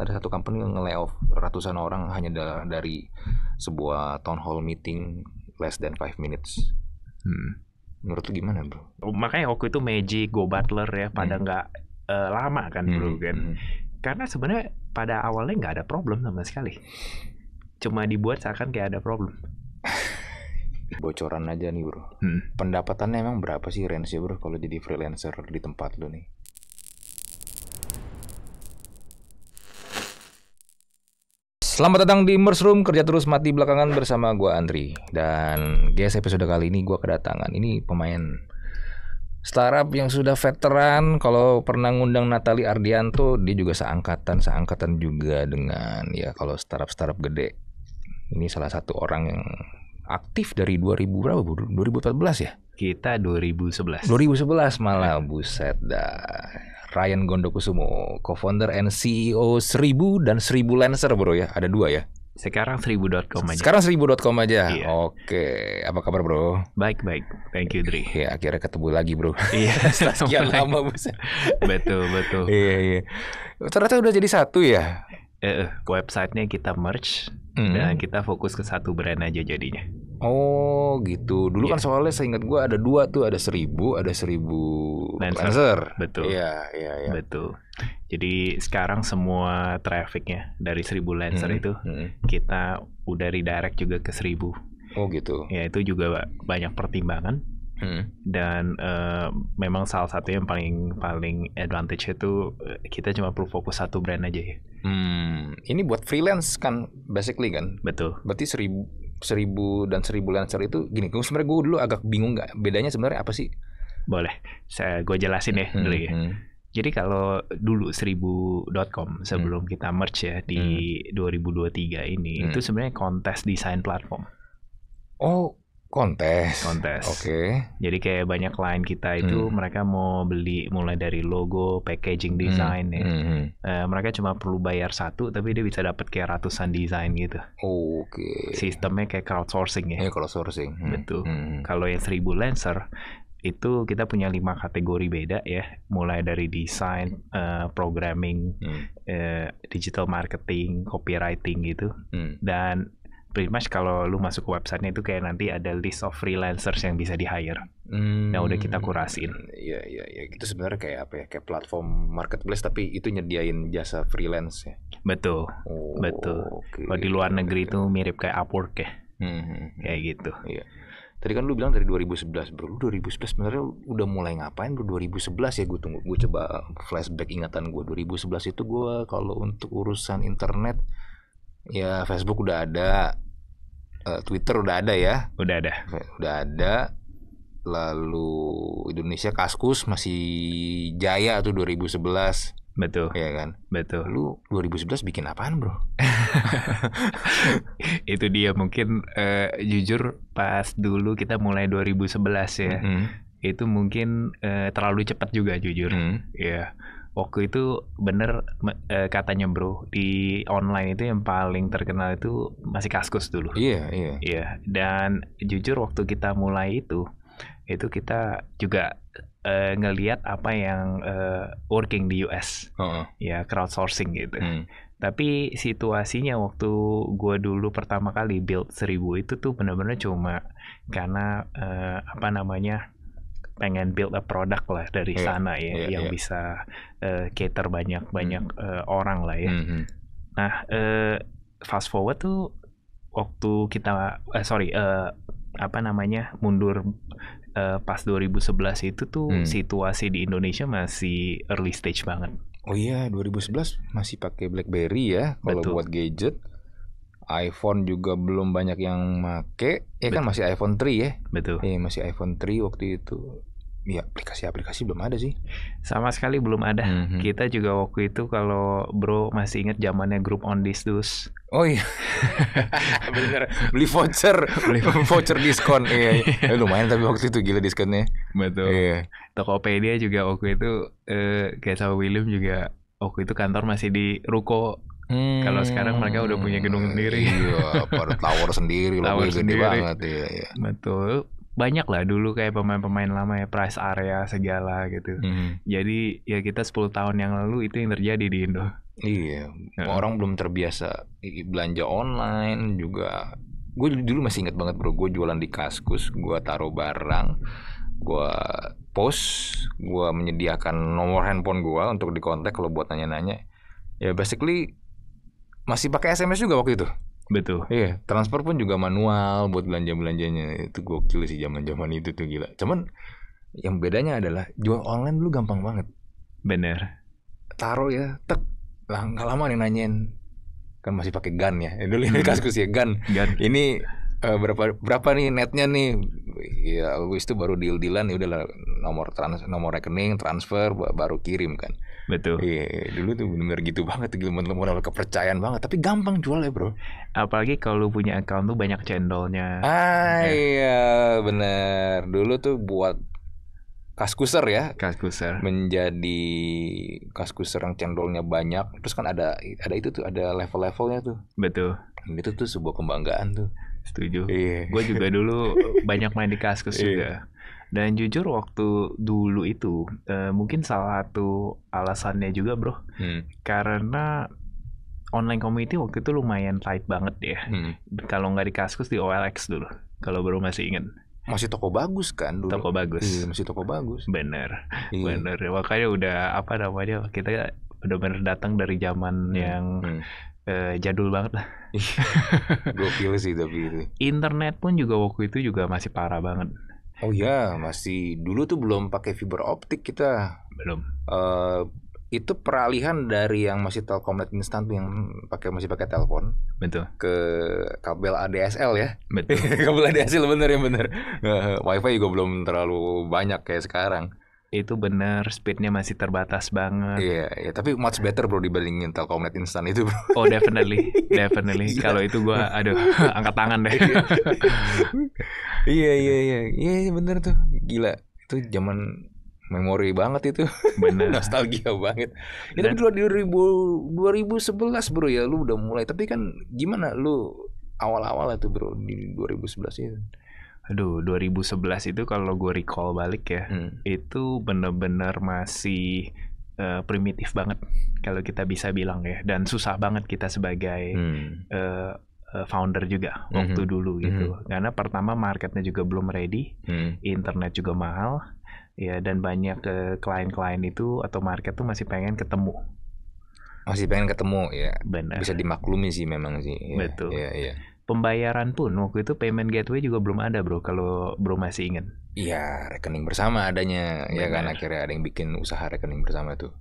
ada satu company yang nge-layoff ratusan orang hanya dari sebuah town hall meeting less than 5 minutes. Hmm. Menurut lu gimana, Bro? Oh, makanya waktu itu Magic, Go Butler ya pada hmm. nggak hmm. uh, lama kan, hmm. kan. Hmm. Karena sebenarnya pada awalnya nggak ada problem sama sekali. Cuma dibuat seakan kayak ada problem. Bocoran aja nih, Bro. Hmm. Pendapatannya emang berapa sih range-nya, Bro, kalau jadi freelancer di tempat lu nih? Selamat datang di Room kerja terus mati belakangan bersama gue Andri dan guys episode kali ini gue kedatangan ini pemain startup yang sudah veteran kalau pernah ngundang Natali Ardianto dia juga seangkatan seangkatan juga dengan ya kalau startup startup gede ini salah satu orang yang aktif dari 2000 berapa 2014 ya kita 2011 2011 malah buset dah Ryan Gondokusumo, co-founder and CEO Seribu dan Seribu Lancer bro ya. Ada dua ya. Sekarang seribu.com aja. Sekarang seribu.com aja. Iya. Oke, apa kabar bro? Baik, baik. Thank you Dri. Ya, akhirnya ketemu lagi bro. Iya, setelah sekian lama betul, betul. iya, iya. Ternyata udah jadi satu ya. Eh, eh websitenya kita merge mm. dan kita fokus ke satu brand aja jadinya. Oh gitu. Dulu yeah. kan iya. soalnya ingat gue ada dua tuh, ada seribu, ada seribu lancer, Lancer. Betul. Iya, iya, iya. Betul. Jadi sekarang semua trafficnya dari seribu lancer hmm. itu hmm. kita udah redirect juga ke seribu. Oh gitu. Ya itu juga banyak pertimbangan. Hmm. Dan uh, memang salah satu yang paling paling advantage itu eh, kita cuma perlu fokus satu brand aja ya. Hmm, ini buat freelance kan basically kan? Betul. Berarti seribu seribu dan seribu Lancer itu gini gue sebenarnya gue dulu agak bingung nggak bedanya sebenarnya apa sih boleh saya gue jelasin ya hmm, dulu ya hmm, hmm. Jadi kalau dulu seribu dot com sebelum hmm. kita merge ya di hmm. 2023 ini hmm. itu sebenarnya kontes desain platform. Oh, Kontes. Kontes. Oke. Okay. Jadi kayak banyak klien kita itu hmm. mereka mau beli mulai dari logo, packaging desain hmm. ya. Hmm. Uh, mereka cuma perlu bayar satu tapi dia bisa dapat kayak ratusan desain gitu. Oke. Okay. Sistemnya kayak crowdsourcing ya. Iya, crowdsourcing. Hmm. Betul. Hmm, hmm. Kalau yang seribu Lancer itu kita punya lima kategori beda ya, mulai dari desain, uh, programming, hmm. uh, digital marketing, copywriting gitu, hmm. dan pretty much kalau lu masuk ke websitenya itu kayak nanti ada list of freelancers yang bisa di hire. Hmm. Nah udah kita hmm, kurasin. Iya iya iya. Itu sebenarnya kayak apa ya? Kayak platform marketplace tapi itu nyediain jasa freelance ya. Betul. Oh, betul. Okay. Kalau di luar negeri itu mirip kayak Upwork ya. Hmm, hmm, hmm. Kayak gitu. Iya. Tadi kan lu bilang dari 2011 bro, lu 2011 sebenarnya udah mulai ngapain bro 2011 ya gue tunggu, gue coba eh, flashback ingatan gue 2011 itu gue kalau untuk urusan internet ya Facebook udah ada uh, Twitter udah ada ya udah ada udah ada lalu Indonesia Kaskus masih jaya tuh 2011 Betul. Iya kan? Betul. Lu 2011 bikin apaan, Bro? itu dia mungkin uh, jujur pas dulu kita mulai 2011 ya. Mm -hmm. Itu mungkin uh, terlalu cepat juga jujur. Mm -hmm. Ya waktu itu bener e, katanya bro di online itu yang paling terkenal itu masih kaskus dulu. Iya yeah, iya. Yeah. Iya dan jujur waktu kita mulai itu itu kita juga e, eh, ngelihat apa yang e, working di US uh -uh. ya crowdsourcing gitu. Hmm. Tapi situasinya waktu gua dulu pertama kali build seribu itu tuh bener-bener cuma karena e, apa namanya pengen build a product lah dari yeah, sana ya yeah, yang yeah. bisa uh, cater banyak banyak mm. uh, eh, orang lah ya. Mm -hmm. Nah uh, fast forward tuh waktu kita uh, sorry uh, apa namanya mundur uh, pas 2011 itu tuh mm. situasi di Indonesia masih early stage banget. Oh iya, 2011 masih pakai BlackBerry ya kalau buat gadget iPhone juga belum banyak yang make. Ya kan masih iPhone 3 ya. Betul. Iya, masih iPhone 3 waktu itu. Ya aplikasi-aplikasi belum ada sih. Sama sekali belum ada. Mm -hmm. Kita juga waktu itu kalau Bro masih ingat zamannya grup on this dus. Oh iya. Bener. Beli voucher, beli voucher diskon. Iya, iya. Eh, lumayan tapi waktu itu gila diskonnya. Betul. Iya. Tokopedia juga waktu itu eh kayak sama William juga waktu itu kantor masih di ruko Hmm. Kalau sekarang mereka udah punya gedung hmm, sendiri. Iya, tower sendiri loh, tower sendiri. banget ya, ya. Betul. Banyak lah dulu kayak pemain-pemain lama ya, price area segala gitu. Hmm. Jadi ya kita 10 tahun yang lalu itu yang terjadi di Indo. Iya, hmm. orang belum terbiasa belanja online juga. Gue dulu masih ingat banget bro, gue jualan di Kaskus, gue taruh barang, gue post, gue menyediakan nomor handphone gue untuk dikontak kalau buat nanya-nanya. Ya basically masih pakai SMS juga waktu itu. Betul. Iya, transfer pun juga manual buat belanja-belanjanya. Itu gokil sih zaman-zaman itu tuh gila. Cuman yang bedanya adalah jual online dulu gampang banget. Bener. Taruh ya, tek. Lah nggak lama nih nanyain. Kan masih pakai gun ya. Eh, dulu ini hmm. kaskus ya gun. gun. Ini uh, berapa berapa nih netnya nih? Ya itu baru deal-dealan ya udahlah nomor trans nomor rekening transfer baru kirim kan betul iya dulu tuh benar gitu banget tuh teman-teman kepercayaan banget tapi gampang jual ya bro apalagi kalau lu punya account tuh banyak cendolnya ah ya. iya, iya benar dulu tuh buat kaskuser ya kaskuser menjadi kaskuser yang cendolnya banyak terus kan ada ada itu tuh ada level-levelnya tuh betul Dan itu tuh sebuah kebanggaan tuh setuju iya gue juga dulu banyak main di kaskus yeah. juga dan jujur waktu dulu itu uh, mungkin salah satu alasannya juga bro, hmm. karena online community waktu itu lumayan tight banget ya. Hmm. Kalau nggak di Kaskus di OLX dulu. Kalau baru masih inget. Masih toko bagus kan dulu. Toko bagus. Iya, masih toko bagus. Bener. Iya. Bener. Makanya udah apa namanya kita udah benar datang dari zaman hmm. yang hmm. Uh, jadul banget lah. Iya. Gokil sih tapi itu. Internet pun juga waktu itu juga masih parah banget. Oh iya, gitu. masih dulu tuh belum pakai fiber optik kita. Belum. Uh, itu peralihan dari yang masih Telkomnet instan tuh yang pakai masih pakai telepon. Betul. Ke kabel ADSL ya. Betul. kabel ADSL bener ya bener. Uh, WiFi juga belum terlalu banyak kayak sekarang itu bener speednya masih terbatas banget. Iya, yeah, yeah. tapi much better bro dibandingin Telkomnet instan itu bro. Oh definitely, definitely. yeah. Kalau itu gue, aduh, angkat tangan deh. Iya. Iya, iya iya iya, iya bener tuh, gila. Itu zaman memori banget itu. Bener. Nostalgia banget. Ya, ribu dua ribu sebelas bro ya, lu udah mulai. Tapi kan gimana lu awal-awal itu bro di dua ribu sebelas itu? aduh 2011 itu kalau gue recall balik ya hmm. itu bener-bener masih uh, primitif banget kalau kita bisa bilang ya dan susah banget kita sebagai hmm. uh, founder juga mm-hmm. waktu dulu hmm. gitu mm-hmm. karena pertama marketnya juga belum ready hmm. internet juga mahal ya dan banyak ke klien-klien itu atau market tuh masih pengen ketemu masih pengen ketemu ya Bener. bisa dimaklumi sih memang sih ya, betul ya, ya pembayaran pun waktu itu payment gateway juga belum ada bro kalau bro masih ingat iya rekening bersama adanya Bener. ya kan akhirnya ada yang bikin usaha rekening bersama tuh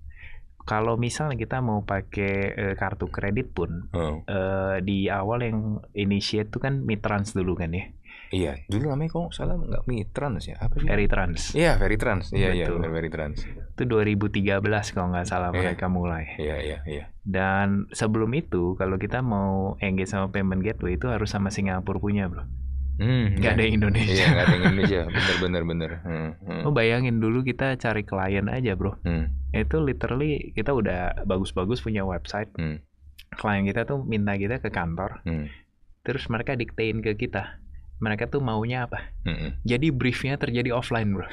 kalau misalnya kita mau pakai e, kartu kredit pun oh. e, di awal yang initiate tuh kan mitrans dulu kan ya Iya, dulu namanya kok salah nggak Mitrans ya? Apa sih? Trans. Iya, Trans. Iya, iya, benar Trans. Itu 2013 kalau nggak salah yeah. mereka mulai. Iya, iya, iya. Dan sebelum itu kalau kita mau engage sama payment gateway itu harus sama Singapura punya, Bro. Hmm, gak yeah. ada Indonesia. Iya, gak ada Indonesia. Bener, bener, bener. Hmm, hmm. Oh, bayangin dulu kita cari klien aja, bro. Hmm. Itu literally kita udah bagus-bagus punya website. Hmm. Klien kita tuh minta kita ke kantor. Hmm. Terus mereka diktein ke kita mereka tuh maunya apa. Mm-hmm. Jadi briefnya terjadi offline bro.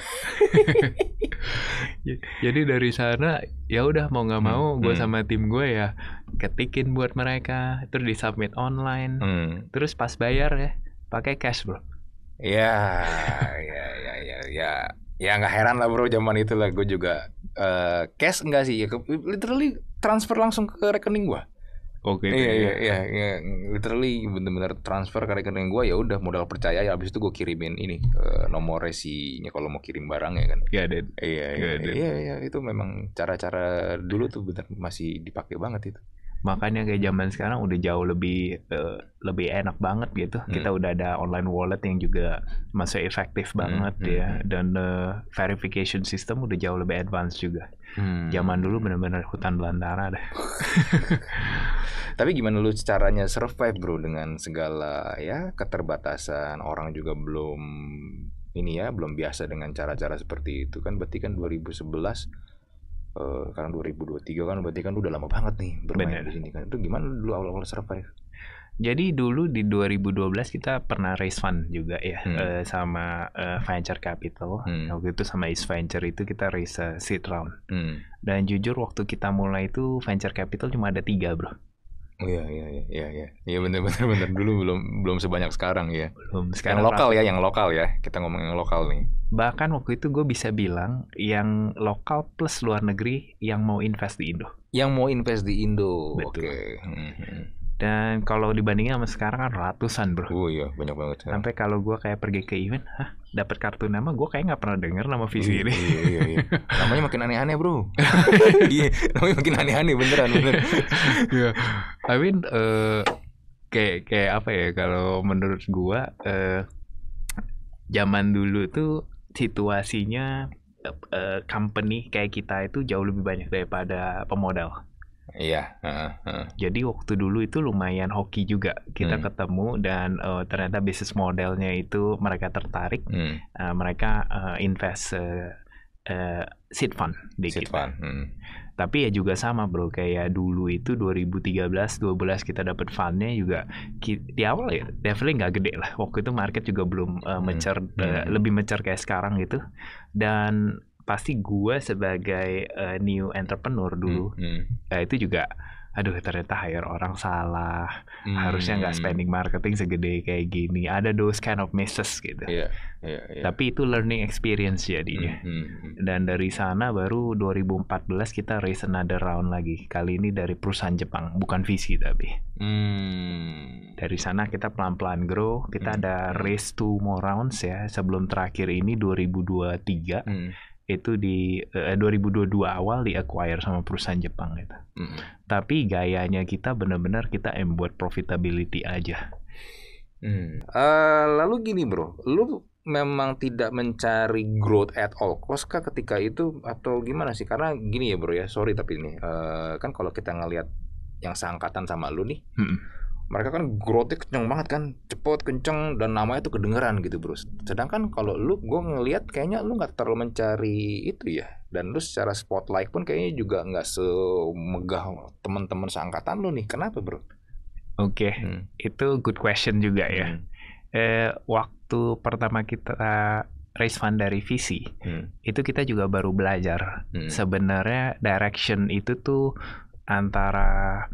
Jadi dari sana ya udah mau nggak mau mm-hmm. gue sama tim gue ya ketikin buat mereka, terus di submit online, mm. terus pas bayar ya pakai cash bro. Ya, ya, ya, ya, ya, ya nggak heran lah bro zaman itu lah gue juga uh, cash enggak sih ya literally transfer langsung ke rekening gue Oke. Okay, iya, iya, iya, iya, literally benar-benar transfer ke rekening gua ya udah modal percaya ya abis itu gua kirimin ini uh, nomor resinya kalau mau kirim barang ya kan. Iya, yeah, Iya, iya, iya, itu memang cara-cara dulu tuh benar masih dipakai banget itu makanya kayak zaman sekarang udah jauh lebih uh, lebih enak banget gitu hmm. kita udah ada online wallet yang juga masih efektif hmm, banget hmm. ya hmm. dan uh, verification system udah jauh lebih advance juga hmm. zaman dulu benar-benar hutan belantara deh tapi gimana lu caranya survive bro dengan segala ya keterbatasan orang juga belum ini ya belum biasa dengan cara-cara seperti itu kan berarti kan 2011 Uh, sekarang 2023 kan berarti kan udah lama banget nih bermain di sini kan. Itu gimana dulu awal-awal survive? Jadi dulu di 2012 kita pernah raise fund juga ya hmm. uh, sama uh, venture capital. Hmm. Waktu itu sama is Venture itu kita raise seed round. Hmm. Dan jujur waktu kita mulai itu venture capital cuma ada tiga bro. Iya iya iya iya. Iya benar benar benar dulu belum belum sebanyak sekarang ya. Belum. Sekarang yang lokal ya, yang lokal ya. Kita ngomong yang lokal nih. Bahkan waktu itu gue bisa bilang yang lokal plus luar negeri yang mau invest di Indo. Yang mau invest di Indo. Betul. Oke. Okay. Hmm, hmm. Dan kalau dibandingin sama sekarang kan ratusan bro. Oh iya banyak banget. Ya. Sampai kalau gue kayak pergi ke event, hah dapat kartu nama gue kayak nggak pernah denger nama iya, visi ini. Iya, iya, iya. namanya makin aneh-aneh bro. iya, namanya makin aneh-aneh beneran bener. Iya. I mean, uh, kayak kayak apa ya kalau menurut gue, uh, zaman dulu tuh situasinya uh, company kayak kita itu jauh lebih banyak daripada pemodal. Iya. Uh, uh. Jadi waktu dulu itu lumayan hoki juga kita hmm. ketemu dan uh, ternyata bisnis modelnya itu mereka tertarik, hmm. uh, mereka uh, invest uh, uh, seed fund di seed kita. Fund. Hmm. Tapi ya juga sama bro, kayak dulu itu 2013, 12 kita dapat fundnya juga di awal ya definitely nggak gede lah. Waktu itu market juga belum uh, mature, hmm. uh, lebih mature kayak sekarang gitu. Dan pasti gue sebagai uh, new entrepreneur dulu mm-hmm. uh, itu juga aduh ternyata hire orang salah hmm harusnya nggak spending marketing segede kayak gini ada those kind of misses gitu yeah, yeah, yeah. tapi itu learning experience jadinya mm-hmm. dan dari sana baru 2014 kita raise another round lagi kali ini dari perusahaan Jepang bukan visi tapi hmm dari sana kita pelan-pelan grow kita hmm ada raise two more rounds ya sebelum terakhir ini 2023 mm-hmm itu di eh, uh, 2022 awal di acquire sama perusahaan Jepang gitu. Mm. Tapi gayanya kita benar-benar kita em buat profitability aja. Hmm. Uh, lalu gini bro, lu memang tidak mencari growth at all cost kah ketika itu atau gimana sih? Karena gini ya bro ya, sorry tapi ini uh, kan kalau kita ngelihat yang seangkatan sama lu nih. Hmm mereka kan growthnya kenceng banget kan cepet kenceng dan namanya tuh kedengeran gitu bro sedangkan kalau lu gue ngelihat kayaknya lu nggak terlalu mencari itu ya dan lu secara spotlight pun kayaknya juga nggak semegah teman-teman seangkatan lu nih kenapa bro oke okay. hmm. itu good question juga ya hmm. eh, waktu pertama kita raise fund dari visi hmm. itu kita juga baru belajar hmm. sebenarnya direction itu tuh antara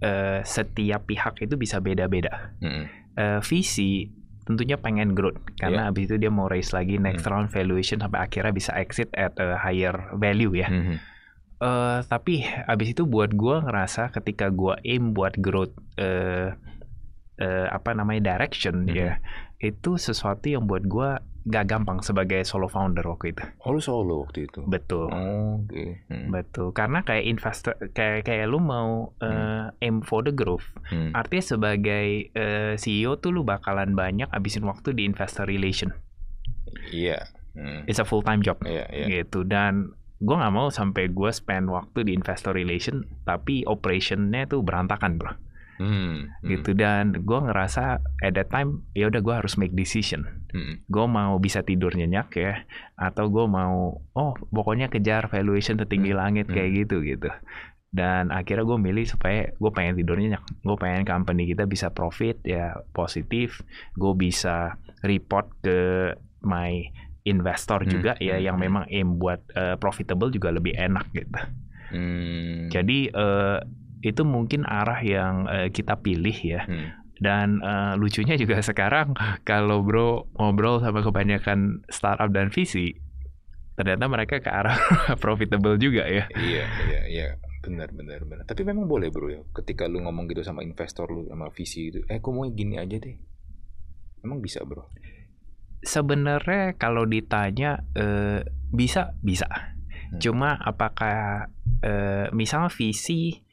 Eh, setiap pihak itu bisa beda-beda. hmm Uh, eh, visi tentunya pengen growth karena yeah. abis itu dia mau raise lagi next mm-hmm. round valuation sampai akhirnya bisa exit at a higher value ya. Mm-hmm. Uh, tapi abis itu buat gue ngerasa ketika gue aim buat growth uh, uh, apa namanya direction mm-hmm. ya itu sesuatu yang buat gue gak gampang sebagai solo founder waktu itu. Oh lu solo waktu itu. Betul. Oh, Oke. Okay. Hmm. Betul. Karena kayak investor kayak kayak lu mau hmm. uh, aim for the growth. Hmm. Artinya sebagai uh, eh, CEO tuh lu bakalan banyak abisin waktu di investor relation. Iya. Yeah. Hmm. It's a full time job. Yeah, yeah. Gitu dan gue nggak mau sampai gue spend waktu di investor relation tapi operationnya tuh berantakan bro. Hmm, hmm, gitu dan gue ngerasa at that time ya udah gue harus make decision hmm. gue mau bisa tidur nyenyak ya atau gue mau oh pokoknya kejar valuation tertinggi hmm. langit hmm. kayak gitu gitu dan akhirnya gue milih supaya gue pengen tidur nyenyak gue pengen company kita bisa profit ya positif gue bisa report ke my investor hmm, juga ya, hmm. ya yang hmm. memang aim buat uh, profitable juga lebih enak gitu Hmm. Jadi uh, itu mungkin arah yang uh, kita pilih ya. Hmm. Dan uh, lucunya juga sekarang kalau bro ngobrol sama kebanyakan startup dan visi, ternyata mereka ke arah profitable juga ya. Iya, iya, iya. Benar, benar, benar. Tapi memang boleh bro ya, ketika lu ngomong gitu sama investor lu, sama visi itu, eh aku mau gini aja deh. Emang bisa bro? Sebenarnya kalau ditanya, eh, bisa, bisa. Hmm. Cuma apakah, eh, misalnya visi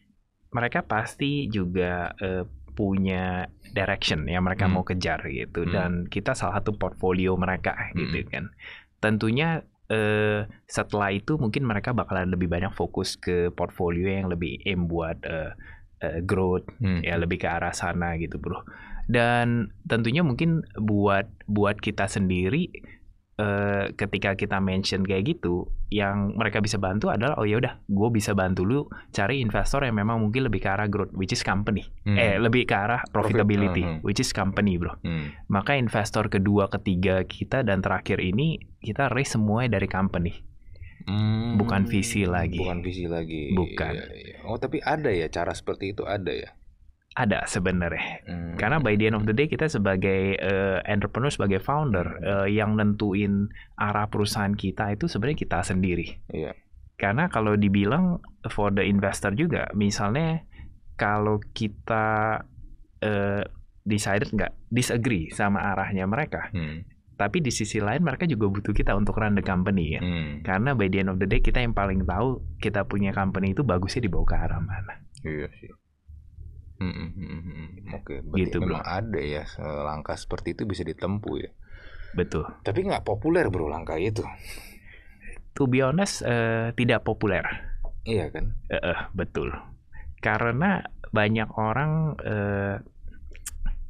mereka pasti juga uh, punya direction yang mereka hmm. mau kejar gitu hmm. dan kita salah satu portfolio mereka gitu hmm. gitu kan tentunya uh, setelah itu mungkin mereka bakalan lebih banyak fokus ke portfolio yang lebih aim buat uh, uh, growth hmm. ya lebih ke arah sana gitu bro dan tentunya mungkin buat buat kita sendiri Eh, ketika kita mention kayak gitu, yang mereka bisa bantu adalah oh ya udah, gue bisa bantu lu cari investor yang memang mungkin lebih ke arah growth, which is company, hmm. eh lebih ke arah profitability, Profit. Hmm, hmm. which is company bro. Hmm. Maka investor kedua, ketiga kita dan terakhir ini kita raise semuanya dari company. Hmm, bukan visi lagi. Bukan visi lagi. Bukan. Iya, iya. Oh, tapi ada ya cara seperti itu ada ya ada sebenarnya. Hmm. Karena by the end of the day kita sebagai uh, entrepreneur sebagai founder uh, yang nentuin arah perusahaan kita itu sebenarnya kita sendiri. Yeah. Karena kalau dibilang for the investor juga, misalnya kalau kita uh, decided nggak disagree sama arahnya mereka, hmm tapi di sisi lain mereka juga butuh kita untuk run the company ya. Hmm. Karena by the end of the day kita yang paling tahu kita punya company itu bagusnya dibawa ke arah mana. Iya sih. Hmm, hmm, Oke, gitu, memang bro. ada ya langkah seperti itu bisa ditempuh ya. Betul. Tapi nggak populer bro langkah itu. To be honest, uh, tidak populer. Iya kan? Uh, betul. Karena banyak orang uh,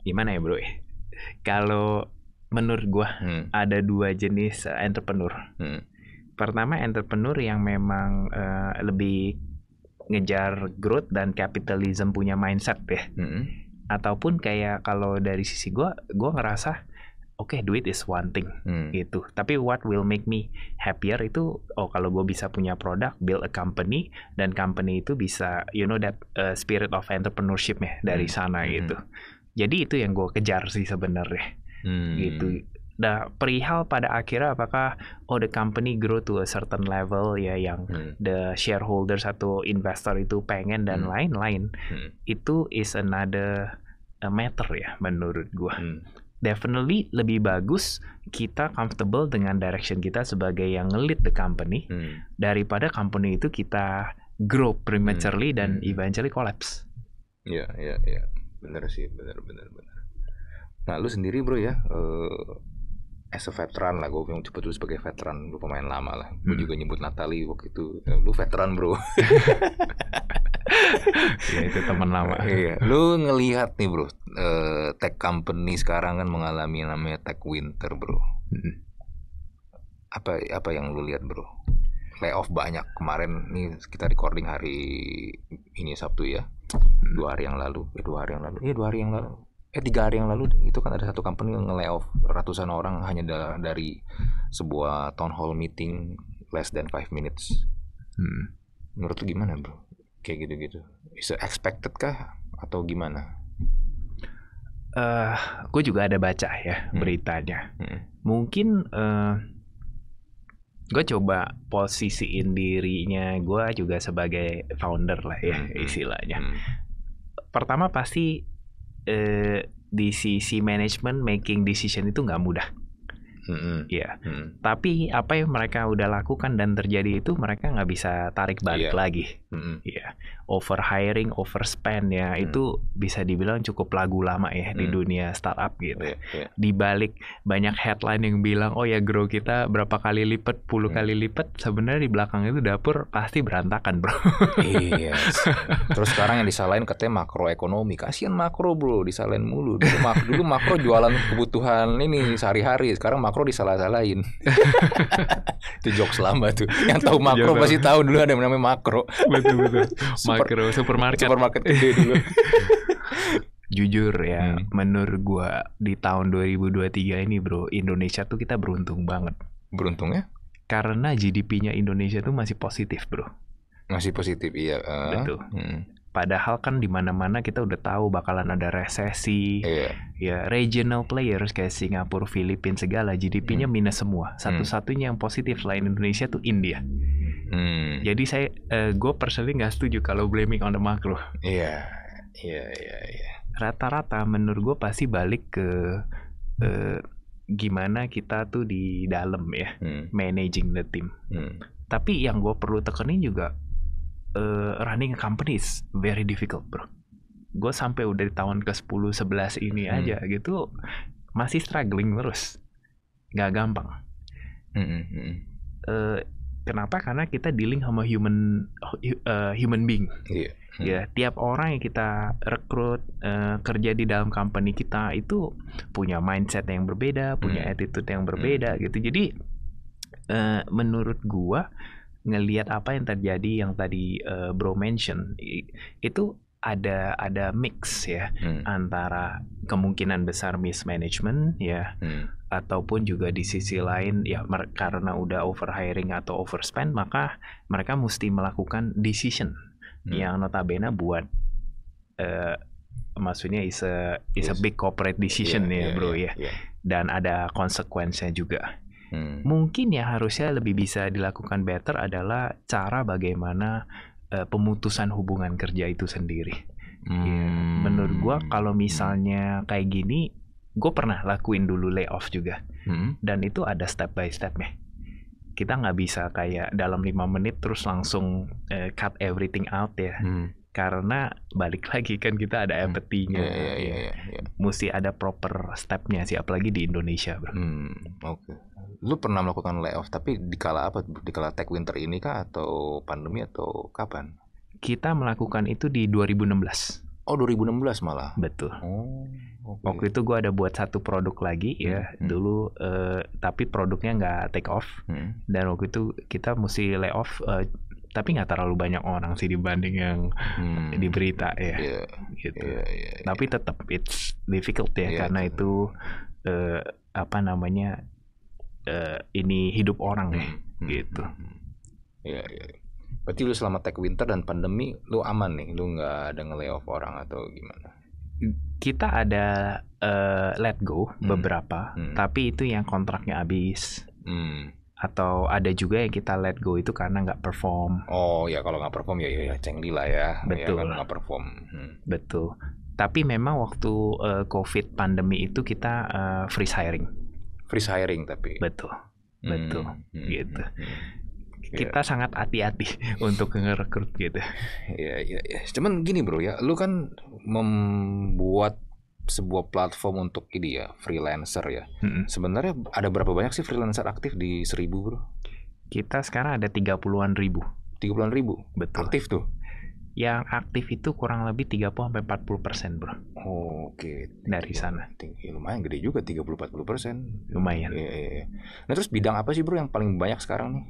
gimana ya bro? Ya? Kalau menurut gua hmm. ada dua jenis entrepreneur. Hmm. Pertama entrepreneur yang memang uh, lebih ngejar growth dan capitalism punya mindset ya. Hmm. Ataupun kayak kalau dari sisi gue, gue ngerasa oke okay, duit is one thing hmm. gitu. Tapi what will make me happier itu oh kalau gue bisa punya produk, build a company dan company itu bisa you know that uh, spirit of entrepreneurship ya dari hmm. sana hmm. gitu. Jadi itu yang gue kejar sih sebenarnya. Hmm. Gitu. Nah, perihal pada akhirnya apakah oh the company grow to a certain level ya yang hmm. the shareholders atau investor itu pengen dan hmm. lain-lain. Hmm. Hmm. Itu is another uh, matter ya menurut gua. Hmm. Definitely lebih bagus kita comfortable dengan direction kita sebagai yang lead the company hmm. daripada company itu kita grow prematurely hmm. dan hmm. eventually collapse. Iya, iya, iya. Benar sih, benar benar benar. Nah, lu sendiri bro ya, uh, as a veteran lah gue nyebut lu sebagai veteran lu pemain lama lah gue hmm. juga nyebut Natali waktu itu ya, lu veteran bro ya itu teman lama iya. lu ngelihat nih bro uh, tech company sekarang kan mengalami namanya tech winter bro hmm. apa apa yang lu lihat bro layoff banyak kemarin nih kita recording hari ini Sabtu ya hmm. dua hari yang lalu eh, dua hari yang lalu iya dua hari yang lalu eh tiga hari yang lalu itu kan ada satu company yang nge-layoff ratusan orang hanya dari sebuah town hall meeting less than five minutes. Hmm. Menurut lu gimana bro? Kayak gitu-gitu. Is expected kah atau gimana? Uh, eh, gue juga ada baca ya hmm. beritanya. Hmm. Mungkin uh, eh, gue coba posisiin dirinya gue juga sebagai founder lah ya hmm. hmm. istilahnya. Hmm. Pertama pasti eh, di sisi manajemen making decision itu nggak mudah. Mm-hmm. Ya, mm-hmm. tapi apa yang mereka udah lakukan dan terjadi itu mereka nggak bisa tarik balik yeah. lagi. Mm-hmm. Ya, over hiring, overspend ya mm. itu bisa dibilang cukup lagu lama ya mm. di dunia startup gitu. Yeah, yeah. Iya. Di balik banyak headline yang bilang oh ya grow kita berapa kali lipat, puluh mm. kali lipat, sebenarnya di belakang itu dapur pasti berantakan, Bro. iya. yes. Terus sekarang yang disalahin katanya ekonomi, kasian makro, Bro, disalahin mulu. Dulu, mak- dulu makro jualan kebutuhan ini sehari-hari, sekarang makro disalah-salahin. itu jokes lama tuh. Yang tahu makro pasti tahu dulu ada yang namanya makro. betul betul. Super, supermarket. Supermarket gede dulu. Jujur ya, hmm. menurut gua di tahun 2023 ini, Bro, Indonesia tuh kita beruntung banget. Beruntung ya? Karena GDP-nya Indonesia tuh masih positif, Bro. Masih positif iya. Uh, betul. Hmm. Padahal kan di mana-mana kita udah tahu bakalan ada resesi. Yeah. Ya, regional players kayak Singapura, Filipina segala GDP-nya mm. minus semua. Hmm. Satu-satunya yang positif selain Indonesia tuh India. Mm. Jadi saya uh, eh, gue personally nggak setuju kalau blaming on the macro. Iya, iya, iya, iya. Rata-rata menurut gue pasti balik ke uh, gimana kita tuh di dalam ya, mm. managing the team. Mm. Tapi yang gue perlu tekenin juga uh, running companies very difficult bro gue sampai udah di tahun ke 10 11 ini hmm. aja gitu masih struggling terus nggak gampang hmm, hmm. Uh, kenapa karena kita dealing sama human uh, human being yeah. ya hmm. tiap orang yang kita rekrut uh, kerja di dalam company kita itu punya mindset yang berbeda punya hmm. attitude yang berbeda hmm. gitu jadi uh, menurut gua ngelihat apa yang terjadi yang tadi uh, bro mention itu ada ada mix ya hmm. antara kemungkinan besar mismanagement ya hmm. ataupun juga di sisi lain ya karena udah over hiring atau overspend maka mereka mesti melakukan decision hmm. yang notabene buat uh, maksudnya is a is a big corporate decision yeah, ya yeah, bro yeah, ya yeah. dan ada konsekuensinya juga Hmm. Mungkin ya harusnya lebih bisa dilakukan better adalah cara bagaimana uh, pemutusan hubungan kerja itu sendiri. Iya. Hmm. Ya, menurut gua kalau hmm. misalnya kayak gini, gua pernah lakuin dulu layoff juga, hmm. dan itu ada step by stepnya kita nggak bisa kayak dalam lima menit terus langsung uh, cut everything out ya. Hmm karena balik lagi kan kita ada empatinya hmm. yeah, yeah, yeah, yeah. mesti ada proper stepnya sih apalagi di Indonesia bro hmm, oke okay. lu pernah melakukan layoff tapi di kala apa di kala tech winter ini kah atau pandemi atau kapan kita melakukan itu di 2016 oh 2016 malah betul oh, okay. waktu itu gue ada buat satu produk lagi hmm, ya hmm. hmm. dulu uh, tapi produknya nggak take off hmm. dan waktu itu kita mesti layoff uh, eh, tapi nggak terlalu banyak orang sih dibanding yang hmm. di berita ya yeah. gitu yeah, yeah, yeah. tapi tetap it's difficult ya yeah. karena itu uh, apa namanya uh, ini hidup orang hmm. ya hmm. hmm gitu hmm, hmm. ya yeah, yeah. berarti lu selama tech winter dan pandemi lu aman nih lu nggak ada nge orang atau gimana kita ada uh, let go hmm. beberapa hmm. tapi itu yang kontraknya habis hmm atau ada juga yang kita let go itu karena nggak perform. Oh ya kalau nggak perform ya ya, ya cengli lah ya. ya Betul. Ya, kalau nggak perform. Hmm. Betul. Tapi memang waktu uh, COVID pandemi itu kita uh, freeze hiring. Freeze hiring tapi. Betul. Hmm, Betul. Hmm. Gitu. Hmm, hmm. kita yeah. sangat hati-hati untuk ngerekrut gitu. Iya, yeah, yeah, yeah. cuman gini bro ya, lu kan membuat sebuah platform untuk ini ya freelancer ya. Hmm. Sebenarnya ada berapa banyak sih freelancer aktif di seribu bro? Kita sekarang ada 30-an ribu. 30-an ribu? Betul. Aktif tuh? Yang aktif itu kurang lebih 30 40 persen bro. Oh, Oke. Okay. Dari sana. Ya, lumayan gede juga 30-40 persen. Lumayan. Ya, ya, ya. Nah terus bidang apa sih bro yang paling banyak sekarang nih?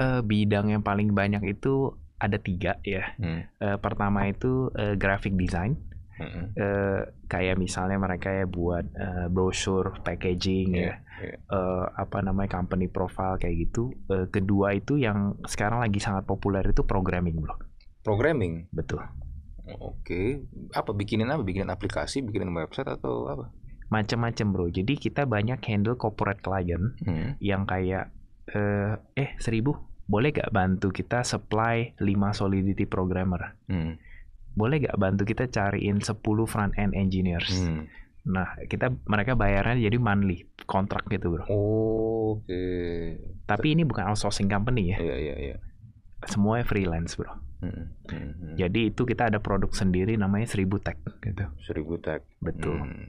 Uh, bidang yang paling banyak itu ada tiga ya. Hmm. Uh, pertama itu uh, graphic design Mm-hmm. Uh, kayak misalnya mereka ya buat uh, eh, brosur, packaging yeah, ya, yeah. Iya, iya. Uh, apa namanya company profile kayak gitu. Uh, kedua itu yang sekarang lagi sangat populer itu programming, bro. Programming, betul. Oke, okay. apa bikinin apa? Bikinin aplikasi, bikinin website atau apa? Macam-macam bro. Jadi kita banyak handle corporate client hmm. yang kayak uh, eh seribu boleh gak bantu kita supply 5 solidity programmer? Hmm boleh gak bantu kita cariin 10 front end engineers hmm. nah kita mereka bayarnya jadi monthly kontrak gitu bro oh, oke okay. tapi ini bukan outsourcing company ya iya iya iya semuanya freelance bro hmm, hmm. Hmm. jadi itu kita ada produk sendiri namanya seribu tech gitu seribu tech betul hmm.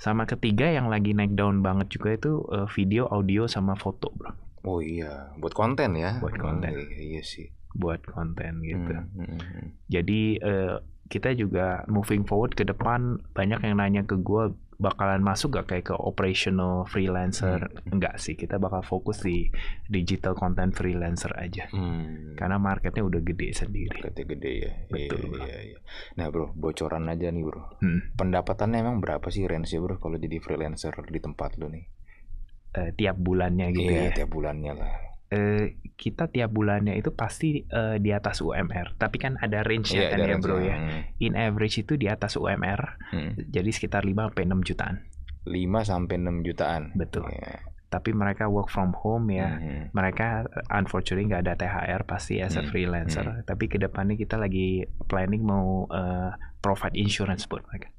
sama ketiga yang lagi naik down banget juga itu eh, video audio sama foto bro oh iya buat konten ya buat konten oh, iya, iya sih buat konten gitu. Hmm, hmm, hmm. Jadi uh, kita juga moving forward ke depan banyak yang nanya ke gue bakalan masuk gak kayak ke operational freelancer hmm. enggak sih kita bakal fokus di digital content freelancer aja hmm. karena marketnya udah gede sendiri marketnya gede ya betul iya, Iya, iya. nah bro bocoran aja nih bro hmm. pendapatannya emang berapa sih range bro kalau jadi freelancer di tempat lo nih uh, tiap bulannya gitu iya, ya tiap bulannya lah Eh, kita tiap bulannya itu pasti eh, di atas UMR. Tapi kan ada range yeah, ya kan ya bro ya. ya. Hmm. In average itu di atas UMR. Hmm. Jadi sekitar 5 sampai 6 jutaan. 5 sampai 6 jutaan. Betul. Yeah. Tapi mereka work from home ya. Hmm. hmm. Mereka eh, unfortunately nggak ada THR pasti ya, as a hmm, freelancer. Hmm. Tapi kedepannya kita lagi planning mau uh, provide insurance buat mereka.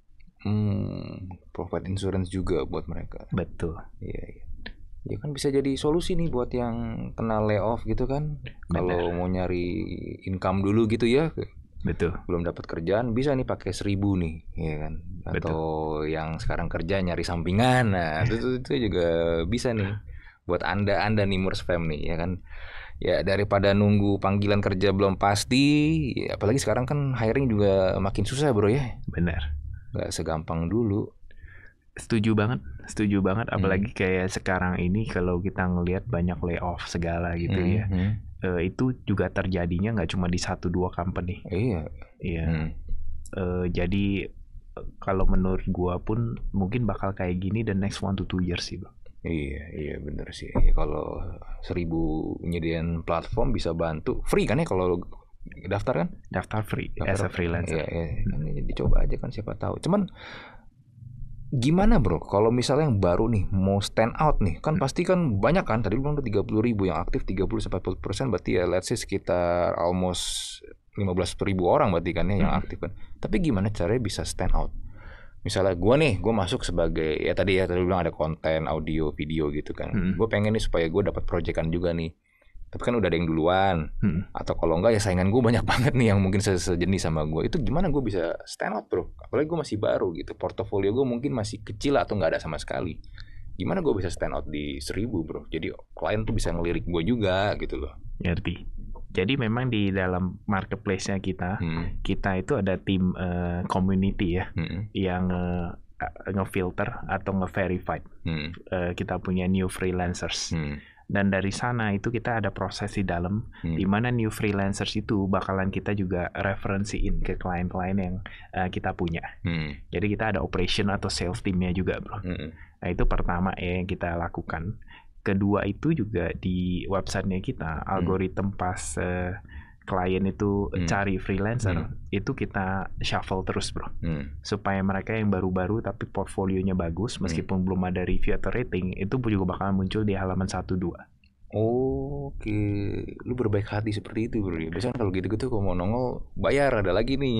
Hmm, provide insurance juga buat mereka. Betul. Iya, yeah, Yeah ya kan bisa jadi solusi nih buat yang kena layoff gitu kan kalau mau nyari income dulu gitu ya betul belum dapat kerjaan bisa nih pakai seribu nih ya kan atau betul. yang sekarang kerja nyari sampingan nah itu, itu juga bisa nih buat anda anda nih murs fam nih ya kan ya daripada nunggu panggilan kerja belum pasti ya apalagi sekarang kan hiring juga makin susah bro ya benar nggak segampang dulu setuju banget setuju banget hmm. apalagi kayak sekarang ini kalau kita ngelihat banyak layoff segala gitu hmm. ya hmm. Uh, itu juga terjadinya nggak cuma di satu dua company iya iya hmm. uh, jadi kalau menurut gua pun mungkin bakal kayak gini the next one to two years sih bang Iya, iya bener sih. Ya, kalau seribu penyediaan platform bisa bantu. Free kan ya kalau daftar kan? Daftar free, daftar as a freelancer. Iya, iya. Hmm. Dicoba aja kan siapa tahu. Cuman gimana bro kalau misalnya yang baru nih mau stand out nih kan pasti kan banyak kan tadi bilang tiga puluh ribu yang aktif 30 sampai 40 persen berarti ya let's say sekitar almost 15 ribu orang berarti kan ya yang hmm. aktif kan tapi gimana caranya bisa stand out misalnya gue nih gue masuk sebagai ya tadi ya tadi bilang ada konten audio video gitu kan hmm. gue pengen nih supaya gue dapat proyekan juga nih tapi kan udah ada yang duluan hmm. atau kalau enggak ya saingan gue banyak banget nih yang mungkin sejenis sama gue itu gimana gue bisa stand out bro apalagi gue masih baru gitu portofolio gue mungkin masih kecil atau nggak ada sama sekali gimana gue bisa stand out di seribu bro jadi klien tuh bisa ngelirik gue juga gitu loh ngerti jadi memang di dalam marketplace-nya kita hmm. kita itu ada tim uh, community ya hmm. yang uh, ngefilter atau ngeverify hmm. Eh, kita punya new freelancers hmm dan dari sana itu kita ada proses di dalam hmm. di mana new freelancers itu bakalan kita juga referensiin ke klien-klien yang uh, kita punya hmm. jadi kita ada operation atau sales timnya juga bro hmm. nah itu pertama ya yang kita lakukan kedua itu juga di websitenya kita algoritma hmm. pas uh, klien itu hmm. cari freelancer hmm. itu kita shuffle terus bro hmm. supaya mereka yang baru-baru tapi portfolionya bagus hmm. meskipun hmm. belum ada review atau rating itu pun juga bakalan muncul di halaman satu dua. oke lu berbaik hati seperti itu bro biasanya kan kalau gitu-gitu kalau mau nongol bayar ada lagi nih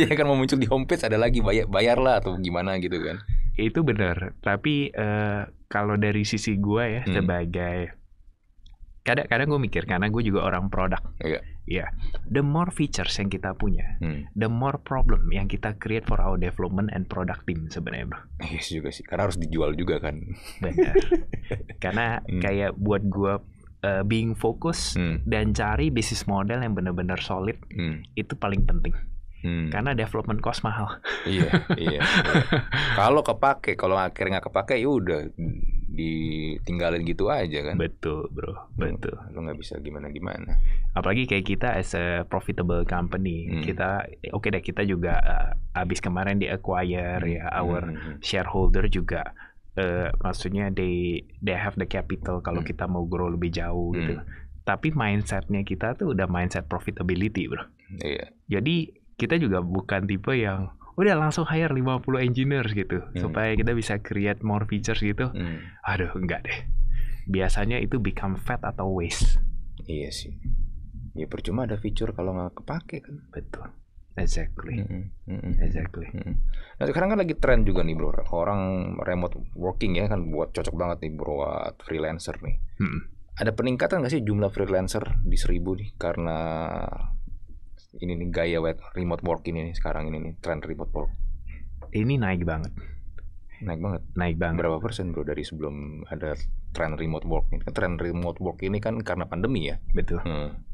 ya kan mau muncul di homepage ada lagi bayar bayarlah atau gimana gitu kan itu benar tapi uh, kalau dari sisi gua ya hmm. sebagai kadang-kadang gue mikir karena gue juga orang produk. Iya. Yeah. The more features yang kita punya, hmm. the more problem yang kita create for our development and product team sebenarnya, Bro. Iya Yes juga sih. Karena harus dijual juga kan. Benar. karena hmm. kayak buat gue uh, being fokus hmm. dan cari bisnis model yang benar-benar solid hmm. itu paling penting. Hmm. Karena development cost mahal. Iya, iya. iya. kalau kepake, kalau akhirnya nggak kepake ya udah ditinggalin gitu aja kan betul bro hmm. betul lo nggak bisa gimana gimana apalagi kayak kita as a profitable company hmm. kita eh, oke okay deh kita juga uh, abis kemarin di acquire ya hmm. our hmm. hmm. shareholder juga uh, maksudnya they they have the capital kalau hmm. kita mau grow lebih jauh hmm. gitu tapi mindsetnya kita tuh udah mindset profitability bro iya jadi kita juga bukan tipe yang udah langsung hire 50 engineers gitu hmm. supaya kita bisa create more features gitu hmm. aduh enggak deh biasanya itu become fat atau waste iya sih ya percuma ada fitur kalau nggak kepake kan betul Exactly, mm-hmm. hmm exactly. Mm-hmm. Nah sekarang kan lagi tren juga nih bro, orang remote working ya kan buat cocok banget nih buat freelancer nih. Mm-hmm. Ada peningkatan nggak sih jumlah freelancer di seribu nih karena ini nih gaya remote work ini nih sekarang ini nih tren remote work ini naik banget naik banget naik banget berapa persen bro dari sebelum ada tren remote work ini tren remote work ini kan karena pandemi ya betul hmm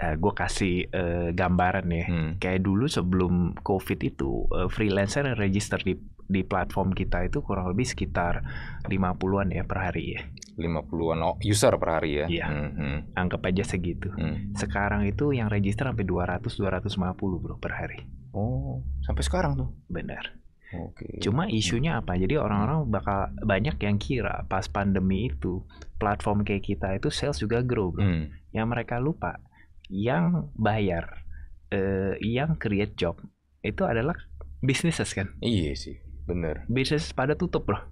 uh, eh, gue kasih uh, gambaran ya. Hmm. Kayak dulu sebelum COVID itu uh, freelancer yang register di di platform kita itu kurang lebih sekitar 50-an ya per hari ya. 50-an oh, user per hari ya. Iya. Hmm, hmm. Anggap aja segitu. Hmm. Sekarang itu yang register sampai 200 250 Bro per hari. Oh, sampai sekarang tuh. Benar. Okay. Cuma isunya apa? Jadi orang-orang bakal banyak yang kira pas pandemi itu platform kayak kita itu sales juga grow, bro. Hmm. Yang mereka lupa yang bayar, uh, yang create job itu adalah bisnis kan? Iya sih, bener. Bisnis pada tutup loh.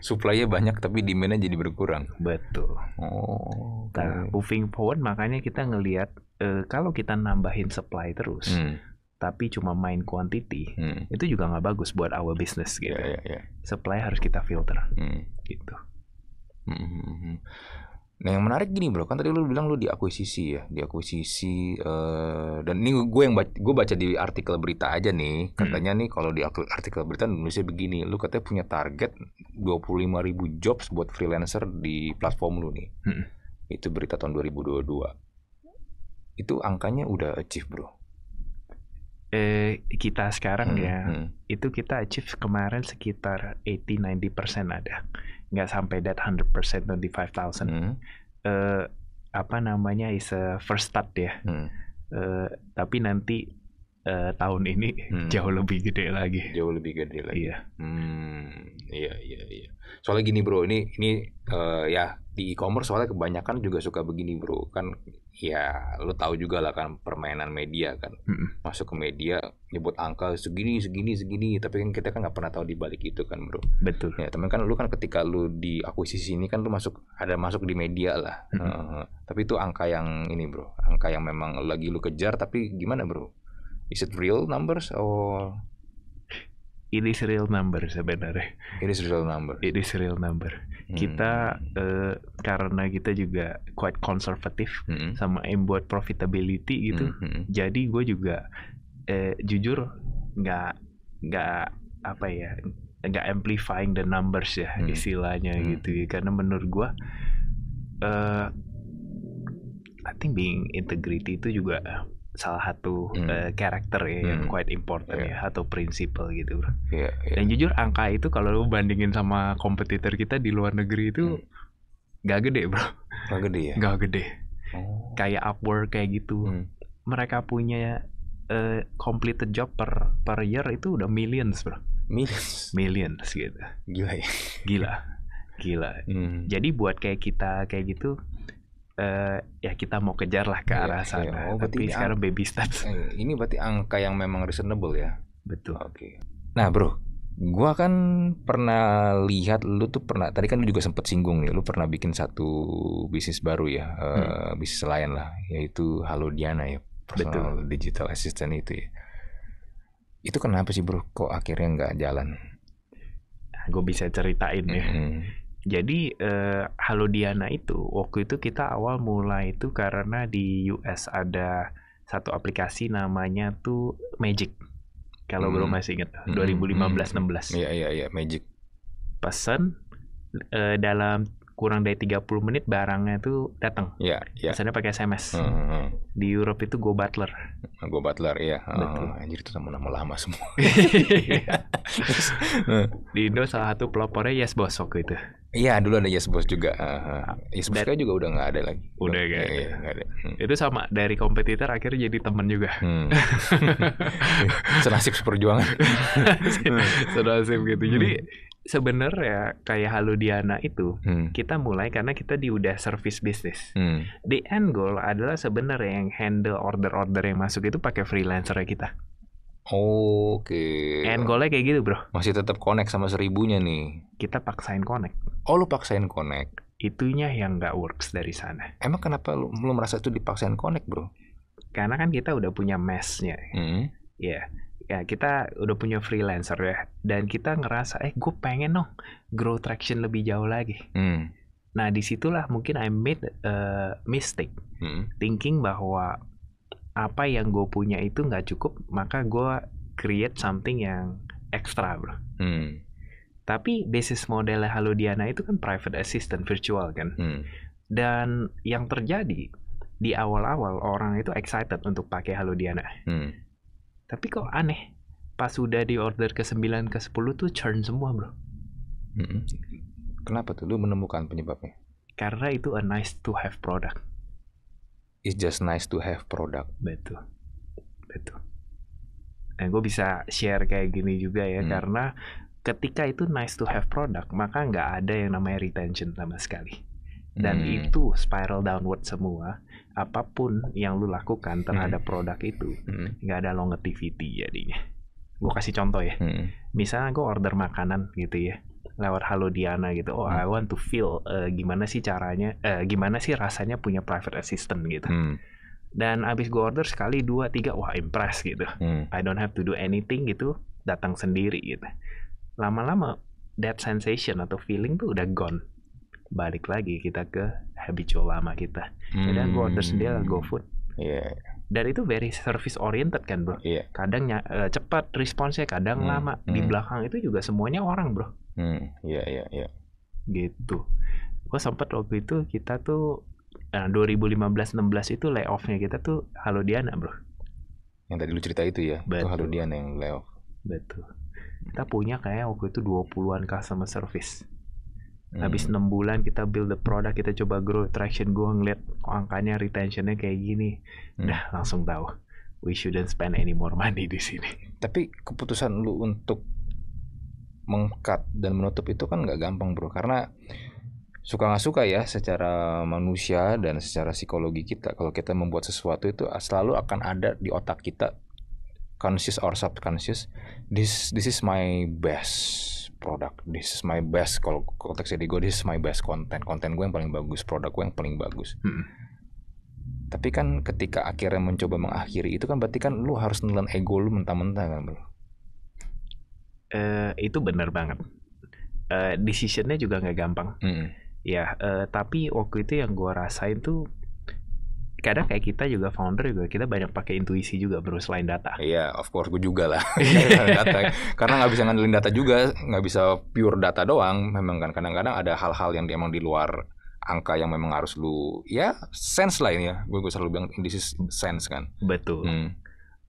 Suplainya banyak tapi demandnya jadi berkurang. Betul. Oh. Okay. Nah, moving forward makanya kita ngelihat uh, kalau kita nambahin supply terus, hmm. tapi cuma main quantity, hmm. itu juga nggak bagus buat our business gitu. Yeah, yeah, yeah. Supply harus kita filter. Hmm. Gitu. hmm. hmm, hmm, hmm. Nah yang menarik gini bro, kan tadi lu bilang lu diakuisisi ya, diakuisisi uh, dan ini gue yang baca, gue baca di artikel berita aja nih, hmm. katanya nih kalau di artikel berita Indonesia begini, lu katanya punya target 25 ribu jobs buat freelancer di platform lu nih, hmm. itu berita tahun 2022. Itu angkanya udah achieve bro eh, kita sekarang hmm, ya hmm. itu kita achieve kemarin sekitar 80-90% ada nggak sampai that 100% 25,000 hmm. uh, apa namanya is a first start ya hmm. uh, tapi nanti uh, tahun hmm. ini hmm. jauh lebih gede lagi. Jauh lebih gede lagi. Iya. Hmm, iya iya iya. Soalnya gini bro, ini ini uh, ya di e-commerce soalnya kebanyakan juga suka begini bro. Kan ya lu tahu juga lah kan permainan media kan. Hmm. Masuk ke media nyebut angka segini segini segini, tapi kan kita kan nggak pernah tahu di balik itu kan bro. Betul. Ya, tapi kan lu kan ketika lu di akuisisi ini kan lu masuk ada masuk di media lah. Hmm. Uh, tapi itu angka yang ini bro, angka yang memang lagi lu kejar tapi gimana bro? Is it real numbers or It is real number sebenarnya. It is real number. It is real number. Hmm. Kita uh, karena kita juga quite konservatif hmm. sama aim buat profitability gitu. Hmm. hmm. Jadi gue juga eh, jujur nggak nggak apa ya nggak amplifying the numbers ya hmm. istilahnya hmm. gitu ya. karena menurut gue uh, I think being integrity itu juga salah satu hmm. uh, karakter ya hmm. yang quite important yeah. ya atau prinsipal gitu bro. Yeah, yeah. Dan jujur angka itu kalau lu bandingin sama kompetitor kita di luar negeri itu hmm. gak gede bro. Gak gede ya. Gak gede. Oh. Kayak Upwork kayak gitu. Hmm. Mereka punya uh, completed job per per year itu udah millions bro. Millions. millions gitu. Gila ya. Gila. Gila. Hmm. Jadi buat kayak kita kayak gitu uh, ya kita mau kejar lah ke iya, arah iya. sana. Yeah. Oh, Tapi sekarang baby steps. Eh, ini berarti angka yang memang reasonable ya. Betul. Oke. Okay. Nah, Bro, gua kan pernah lihat lu tuh pernah tadi kan lu juga sempet singgung nih, lu pernah bikin satu bisnis baru ya, eh, hmm. bisnis lain lah, yaitu Halo Diana ya, personal Betul. digital assistant itu ya. Itu kenapa sih, Bro? Kok akhirnya nggak jalan? Ah, Gue bisa ceritain mm -hmm. ya jadi eh, Halo Diana itu waktu itu kita awal mulai itu karena di US ada satu aplikasi namanya tuh Magic. Kalau hmm. belum masih ingat hmm. 2015 hmm, 16. Hmm. Iya iya iya Magic. Pesan eh, dalam kurang dari 30 menit barangnya itu datang. Iya, yeah, iya. Yeah. pakai SMS. Mm hmm, hmm, -hmm. Di Europe itu Go Butler. Nah, Go Butler, iya. Ah, Betul. Oh, anjir itu sama nama lama semua. Hmm. di Indo salah satu pelopornya Yes Boss waktu itu. Iya, dulu ada Yes Boss juga. Uh, yes Boss kan juga udah nggak ada lagi. Udah gak iya, ada. Iya, gak ada. Hmm. Itu sama dari kompetitor akhirnya jadi teman juga. Hmm. Senasib seperjuangan. Senasib gitu. Jadi sebenarnya kayak Halo Diana itu hmm. kita mulai karena kita di udah service bisnis. Hmm. The end goal adalah sebenarnya yang handle order-order yang masuk itu pakai freelancer kita. Oke. Okay. End goalnya kayak gitu bro. Masih tetap connect sama seribunya nih. Kita paksain connect. Oh lu paksain connect. Itunya yang gak works dari sana. Emang kenapa lu, lu merasa itu dipaksain connect bro? Karena kan kita udah punya mesnya. Hmm. Ya. Yeah ya kita udah punya freelancer ya dan kita ngerasa eh gue pengen dong grow traction lebih jauh lagi hmm. nah disitulah mungkin I made a eh, mistake hmm. thinking bahwa apa yang gue punya itu nggak cukup maka gue create something yang ekstra bro hmm. tapi basis modelnya Halo Diana itu kan private assistant virtual kan hmm. dan yang terjadi di awal-awal orang itu excited untuk pakai Halo Diana hmm tapi kok aneh, pas sudah di order ke 9 ke 10 tuh churn semua, Bro. Kenapa tuh lu menemukan penyebabnya? Karena itu a nice to have product. It's just nice to have product. Betul. Betul. Nah, gue bisa share kayak gini juga ya, hmm. karena ketika itu nice to have product, maka nggak ada yang namanya retention sama sekali. Dan hmm. itu spiral downward semua apapun yang lu lakukan terhadap hmm. produk itu hmm. nggak hmm. ada longevity jadinya gue kasih contoh ya hmm. misalnya gue order makanan gitu ya lewat Halo Diana gitu oh hmm. I want to feel uh, gimana sih caranya uh, gimana sih rasanya punya private assistant gitu hmm. dan abis gue order sekali dua tiga wah impress gitu hmm. I don't have to do anything gitu datang sendiri gitu lama-lama that sensation atau feeling tuh udah gone balik lagi kita ke habitual lama kita. Hmm. Ya Dan gue order sendiri GoFood. Hmm. Iya. Yeah. Dan itu very service oriented kan bro. Iya. Kadang uh, cepat responsnya, kadang hmm. lama. Di hmm. belakang itu juga semuanya orang bro. Hmm. Iya yeah, iya yeah, iya. Yeah. Gitu. Gue sempat waktu itu kita tuh uh, eh, 2015-16 itu layoffnya kita tuh Halo Diana bro. Yang tadi lu cerita itu ya. Betul. Itu Diana yang layoff. Betul. Kita punya kayak waktu itu 20-an customer service habis hmm. enam bulan kita build the product kita coba grow traction gue ngeliat oh, angkanya retentionnya kayak gini hmm. nah langsung tahu we shouldn't spend any more money di sini tapi keputusan lu untuk mengkat dan menutup itu kan nggak gampang bro karena suka nggak suka ya secara manusia dan secara psikologi kita kalau kita membuat sesuatu itu selalu akan ada di otak kita conscious or subconscious this this is my best produk this is my best kalau konteks jadi gue this is my best konten konten gue yang paling bagus produk gue yang paling bagus hmm. tapi kan ketika akhirnya mencoba mengakhiri itu kan berarti kan lu harus nelan ego lu mentah-mentah kan bro uh, itu benar banget uh, decisionnya juga nggak gampang mm. ya uh, tapi waktu itu yang gue rasain tuh kadang kayak kita juga founder juga kita banyak pakai intuisi juga bro selain data. Iya, yeah, of course gue juga lah. Iya. data. Karena nggak bisa ngandelin data juga, nggak bisa pure data doang. Memang kan kadang-kadang ada hal-hal yang emang di luar angka yang memang harus lu ya sense lah ini ya. Gue selalu bilang this is sense kan. Betul. Hmm.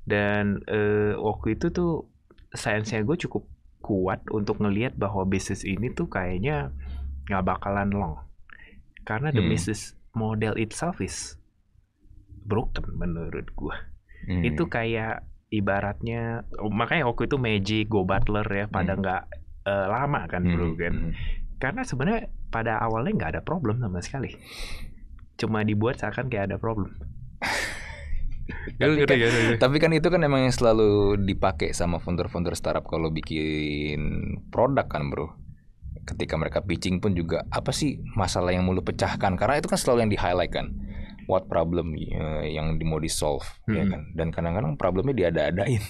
Dan uh, waktu itu tuh sainsnya gue cukup kuat untuk ngelihat bahwa bisnis ini tuh kayaknya nggak bakalan long karena the hmm. business model itself is broken menurut gue hmm. itu kayak ibaratnya oh, makanya waktu itu Magic Go Butler ya pada hmm. nggak hmm. uh, lama kan hmm. bro kan hmm. karena sebenarnya pada awalnya nggak ada problem sama sekali cuma dibuat seakan kayak ada problem tapi, kan, tapi kan itu kan emang yang selalu dipakai sama founder-founder startup kalau bikin produk kan bro ketika mereka pitching pun juga apa sih masalah yang mulu pecahkan karena itu kan selalu yang di highlight kan what problem eh, yang mau di solve ya hmm. ya kan dan kadang-kadang problemnya diada-adain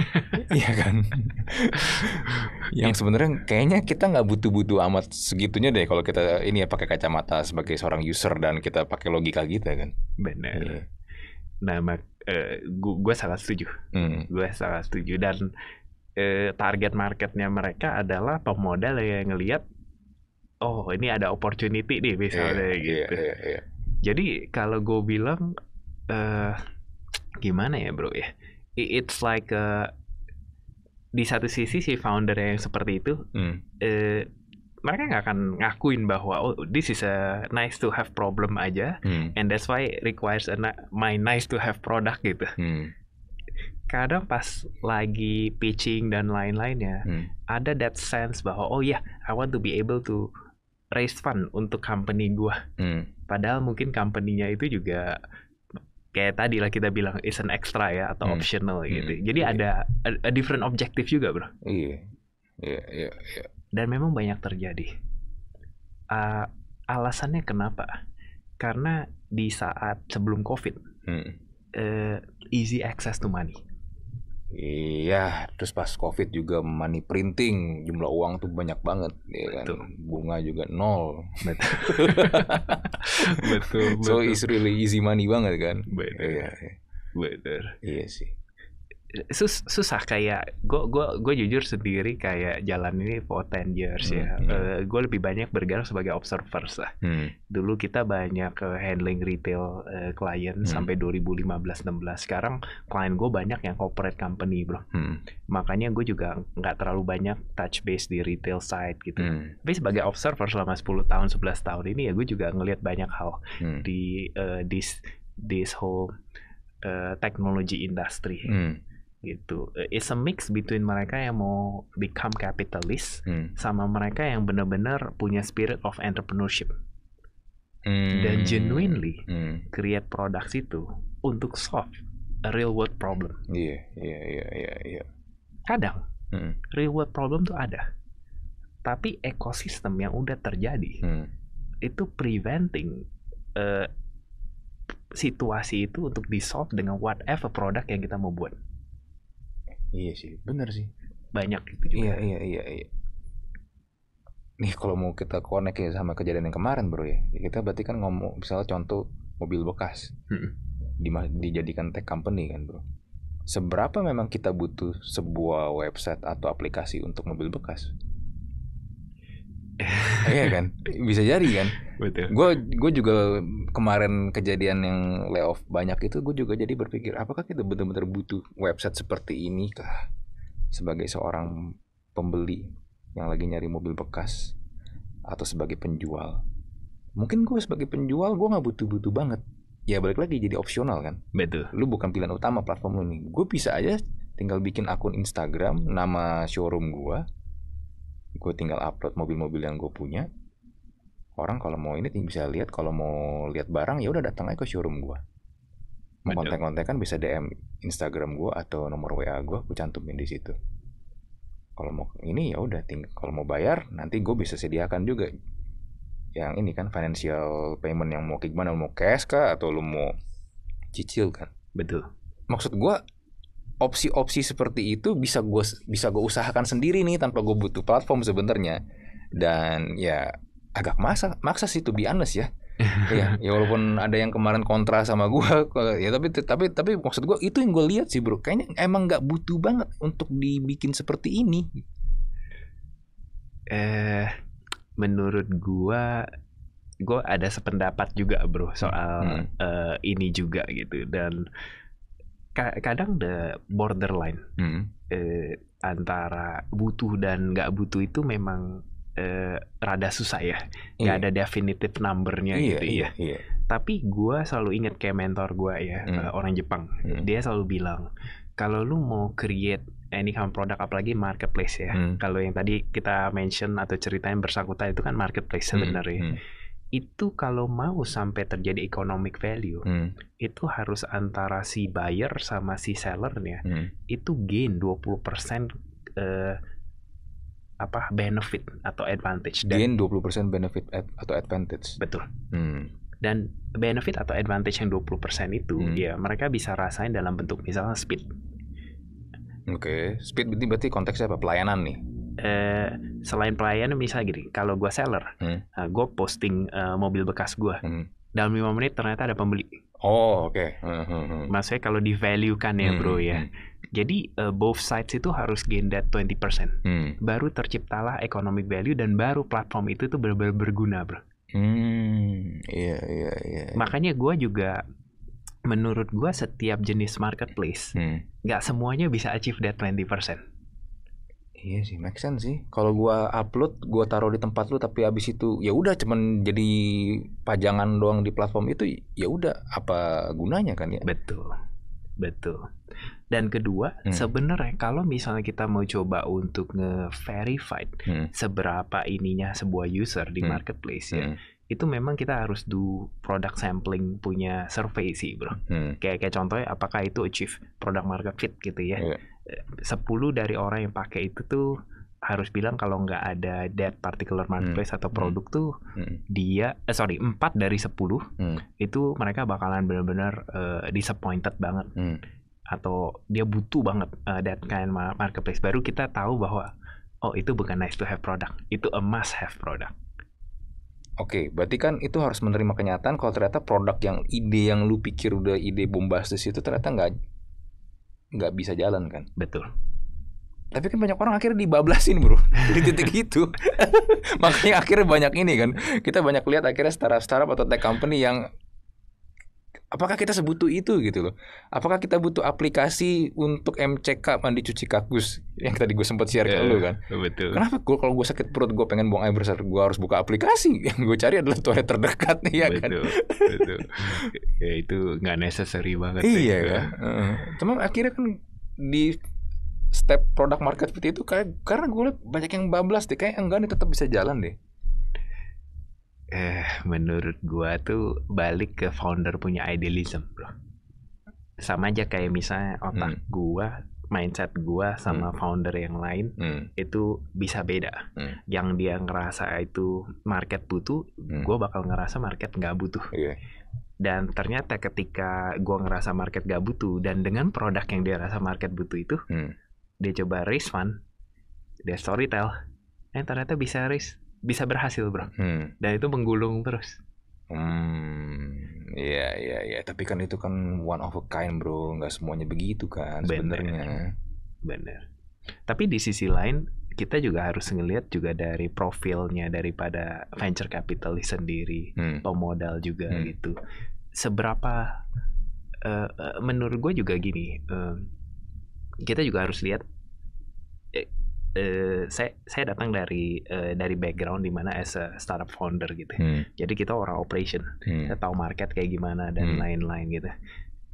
ya kan yang sebenarnya kayaknya kita nggak butuh-butuh amat segitunya deh kalau kita ini ya pakai kacamata sebagai seorang user dan kita pakai logika kita kan benar ya. nah mak uh, eh, gue sangat setuju mm. gue sangat setuju dan uh, target marketnya mereka adalah pemodal yang ngelihat oh ini ada opportunity nih misalnya yeah, iya, gitu yeah, yeah, yeah jadi kalau gue bilang uh, gimana ya bro ya, it's like a, eh, di satu sisi si founder yang seperti itu, hmm. uh, mereka nggak akan ngakuin bahwa oh this is a nice to have problem aja, hmm. and that's why requires a, my nice to have product gitu. Hmm kadang pas lagi pitching dan lain-lainnya hmm. ada that sense bahwa oh ya yeah, I want to be able to raise fund untuk company gua hmm padahal mungkin company-nya itu juga kayak tadi lah kita bilang is an extra ya atau hmm. optional hmm. gitu. Jadi yeah. ada a, a different objective juga, Bro. Iya. Iya, iya, iya. Dan memang banyak terjadi. Uh, alasannya kenapa? Karena di saat sebelum Covid, hmm. uh, easy access to money. Iya, terus pas COVID juga money printing, jumlah uang tuh banyak banget, ya kan? Betul. Bunga juga nol. Betul. betul. betul. So it's really easy money banget kan? Betul. Iya, iya. Betul. Iya sih sus susah kayak gue gua gue jujur sendiri kayak jalan ini for ten years hmm, ya hmm. uh, iya. eh, gue lebih banyak bergerak sebagai observer lah hmm. dulu kita banyak uh, handling retail uh, eh, ribu hmm. sampai 2015 16 sekarang client gue banyak yang corporate company bro hmm. makanya gue juga nggak terlalu banyak touch base di retail side gitu hmm. tapi sebagai observer selama 10 tahun 11 tahun ini ya gue juga ngelihat banyak hal hmm. di uh, this this whole uh, technology industry hmm gitu. Eh, it's a mix between mereka yang mau become capitalist hmm. sama mereka yang benar-benar punya spirit of entrepreneurship hmm. dan genuinely hmm. create products itu untuk solve a real world problem. Iya, yeah, iya, yeah, iya, iya, Kadang hmm. real world problem tuh ada. Tapi ekosistem yang udah terjadi hmm. itu preventing uh, situasi itu untuk di solve dengan whatever produk yang kita mau buat. Iya sih, bener sih. Banyak gitu juga. Iya, iya, iya, iya. Nih kalau mau kita connect ya sama kejadian yang kemarin bro ya. ya kita berarti kan ngomong misalnya contoh mobil bekas. Hmm. dijadikan tech company kan bro. Seberapa memang kita butuh sebuah website atau aplikasi untuk mobil bekas? iya kan bisa jadi kan betul gue juga kemarin kejadian yang layoff banyak itu gue juga jadi berpikir apakah kita benar-benar butuh website seperti ini kah sebagai seorang pembeli yang lagi nyari mobil bekas atau sebagai penjual mungkin gue sebagai penjual gue nggak butuh-butuh banget ya balik lagi jadi opsional kan betul lu bukan pilihan utama platform lu nih gue bisa aja tinggal bikin akun Instagram nama showroom gue gue tinggal upload mobil-mobil yang gue punya orang kalau mau ini bisa lihat kalau mau lihat barang ya udah datang aja ke showroom gue mau konten kontak kan bisa DM Instagram gue atau nomor WA gue gue cantumin di situ kalau mau ini ya udah kalau mau bayar nanti gue bisa sediakan juga yang ini kan financial payment yang mau kayak gimana mau cash kah atau lo mau cicil kan betul maksud gue opsi-opsi seperti itu bisa gue bisa gue usahakan sendiri nih tanpa gue butuh platform sebenarnya dan ya agak masa maksa sih tuh be honest ya ya, ya walaupun ada yang kemarin kontra sama gue ya tapi tapi tapi maksud gue itu yang gue lihat sih bro kayaknya emang nggak butuh banget untuk dibikin seperti ini eh menurut gue gue ada sependapat juga bro soal hmm. uh, ini juga gitu dan kadang the borderline hmm. eh, antara butuh dan nggak butuh itu memang eh, rada susah ya nggak iya. ada definitive numbernya iya, gitu ya. iya, iya. tapi gue selalu inget kayak mentor gue ya eh, hmm. orang Jepang hmm. dia selalu bilang kalau lu mau create any kind product apalagi marketplace ya. Hmm. Kalau yang tadi kita mention atau ceritain bersangkutan itu kan marketplace hmm. sebenarnya. Hmm. Hmm itu kalau mau sampai terjadi economic value hmm. itu harus antara si buyer sama si sellernya hmm. itu gain 20% persen eh, apa benefit atau advantage dan gain 20% benefit ad, atau advantage betul hmm. dan benefit atau advantage yang 20% itu hmm. ya mereka bisa rasain dalam bentuk misalnya speed Oke, okay. speed berarti, berarti konteksnya apa? Pelayanan nih? eh, selain pelayan misalnya gini kalau gue seller hmm. nah, eh, gue posting uh, mobil bekas gue hmm. dalam lima menit ternyata ada pembeli oh oke okay. hmm, hmm, hmm. maksudnya kalau di value kan ya hmm. bro ya hmm. jadi uh, both sides itu harus gain that 20%. Hmm. Baru terciptalah economic value dan baru platform itu tuh benar-benar berguna, Bro. Hmm, iya iya, iya, iya. Makanya gue juga menurut gue setiap jenis marketplace, hmm. nggak hmm. semuanya bisa achieve that 20%. Iya sih, make sense sih. Kalau gua upload, gua taruh di tempat lu tapi abis itu ya udah cuman jadi pajangan doang di platform itu ya udah apa gunanya kan ya? Betul. Betul. Dan kedua, hmm. sebenarnya kalau misalnya kita mau coba untuk nge verify hmm. seberapa ininya sebuah user di hmm. marketplace ya. Hmm itu memang kita harus do product sampling punya survei sih bro hmm. kayak kayak contohnya apakah itu achieve product market fit gitu ya yeah 10 dari orang yang pakai itu tuh harus bilang kalau nggak ada that particular hmm. marketplace hmm. atau produk hmm. tuh hmm. dia eh, sorry 4 dari 10 hmm. itu mereka bakalan benar-benar uh, disappointed banget hmm. atau dia butuh banget uh, that kind marketplace baru kita tahu bahwa oh itu bukan nice to have product itu a must have product Oke, okay, berarti kan itu harus menerima kenyataan kalau ternyata produk yang ide yang lu pikir udah ide bombastis itu ternyata nggak nggak bisa jalan kan betul tapi kan banyak orang akhirnya dibablasin bro di titik itu makanya akhirnya banyak ini kan kita banyak lihat akhirnya startup startup atau tech company yang Apakah kita sebutuh itu gitu loh? Apakah kita butuh aplikasi untuk MCK mandi cuci kakus yang tadi gue sempat share yeah, ke iya, lu kan? Iya, betul. Kenapa gue kalau gue sakit perut gue pengen buang air besar gue harus buka aplikasi yang gue cari adalah toilet terdekat nih ya betul, kan? Betul. ya itu nggak necessary banget. Iya gitu ya, kan. Hmm. cuman akhirnya kan di step produk market seperti itu kayak karena gue liat banyak yang bablas deh kayak enggak nih tetap bisa jalan deh eh menurut gua tuh balik ke founder punya idealism bro sama aja kayak misalnya otak hmm. gua mindset gua sama hmm. founder yang lain hmm. itu bisa beda hmm. yang dia ngerasa itu market butuh hmm. gua bakal ngerasa market nggak butuh okay. Iya. dan ternyata ketika gua ngerasa market gak butuh dan dengan produk yang dia rasa market butuh itu hmm. dia coba raise fund dia storytell eh ternyata bisa raise bisa berhasil bro hmm. dan itu menggulung terus Hmm, iya iya iya. Tapi kan itu kan one of a kind bro, nggak semuanya begitu kan sebenarnya. Bener. Tapi di sisi lain kita juga harus ngelihat juga dari profilnya daripada venture capitalist sendiri, hmm. pemodal juga hmm. gitu. Seberapa uh, menurut gue juga gini, uh, kita juga harus lihat uh, saya saya datang dari uh, dari background di mana as a startup founder gitu. Ya. Hmm. Jadi kita orang operation, hmm. kita tahu market kayak gimana dan hmm. lain-lain hmm. gitu.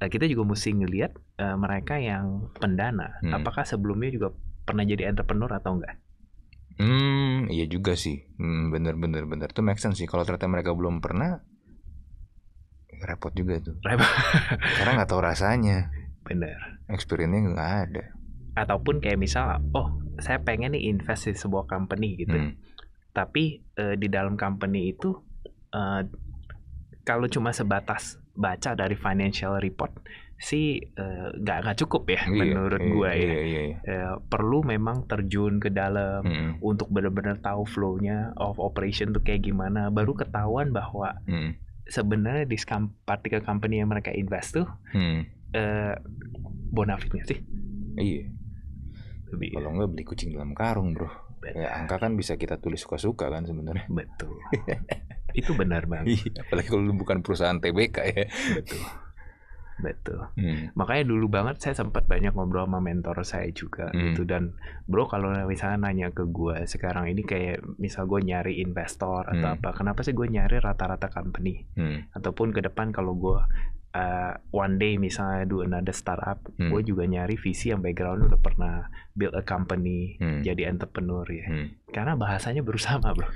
Uh, kita juga mesti ngelihat uh, mereka yang pendana, hmm. apakah sebelumnya juga pernah jadi entrepreneur atau enggak? Hmm, iya juga sih. Hmm, bener bener bener. Itu make sense sih. Kalau ternyata mereka belum pernah, repot juga tuh. Repot. Karena nggak tahu rasanya. Bener. Experience-nya nggak ada ataupun kayak misal oh saya pengen nih invest di sebuah company gitu hmm. tapi uh, di dalam company itu uh, kalau cuma sebatas baca dari financial report sih eh, nggak uh, nggak cukup ya iya, menurut iya, gue iya, ya iya, iya. Uh, perlu memang terjun ke dalam hmm. untuk benar-benar tahu flownya of operation tuh kayak gimana baru ketahuan bahwa hmm. sebenarnya di partikel company yang mereka invest tuh hmm. uh, bonafitnya sih iya lebih kalau nggak beli kucing dalam karung bro benar. Ya, angka kan bisa kita tulis suka-suka kan sebenarnya betul itu benar banget iya, apalagi kalau lu bukan perusahaan TBK ya betul betul hmm. makanya dulu banget saya sempat banyak ngobrol sama mentor saya juga hmm. gitu dan bro kalau misalnya nanya ke gue sekarang ini kayak misal gue nyari investor atau hmm. apa kenapa sih gue nyari rata-rata company hmm. ataupun ke depan kalau gue uh, one day misalnya do another startup, hmm. gue juga nyari visi yang background udah pernah build a company, hmm. jadi entrepreneur ya. Hmm. Karena bahasanya baru sama, Bro.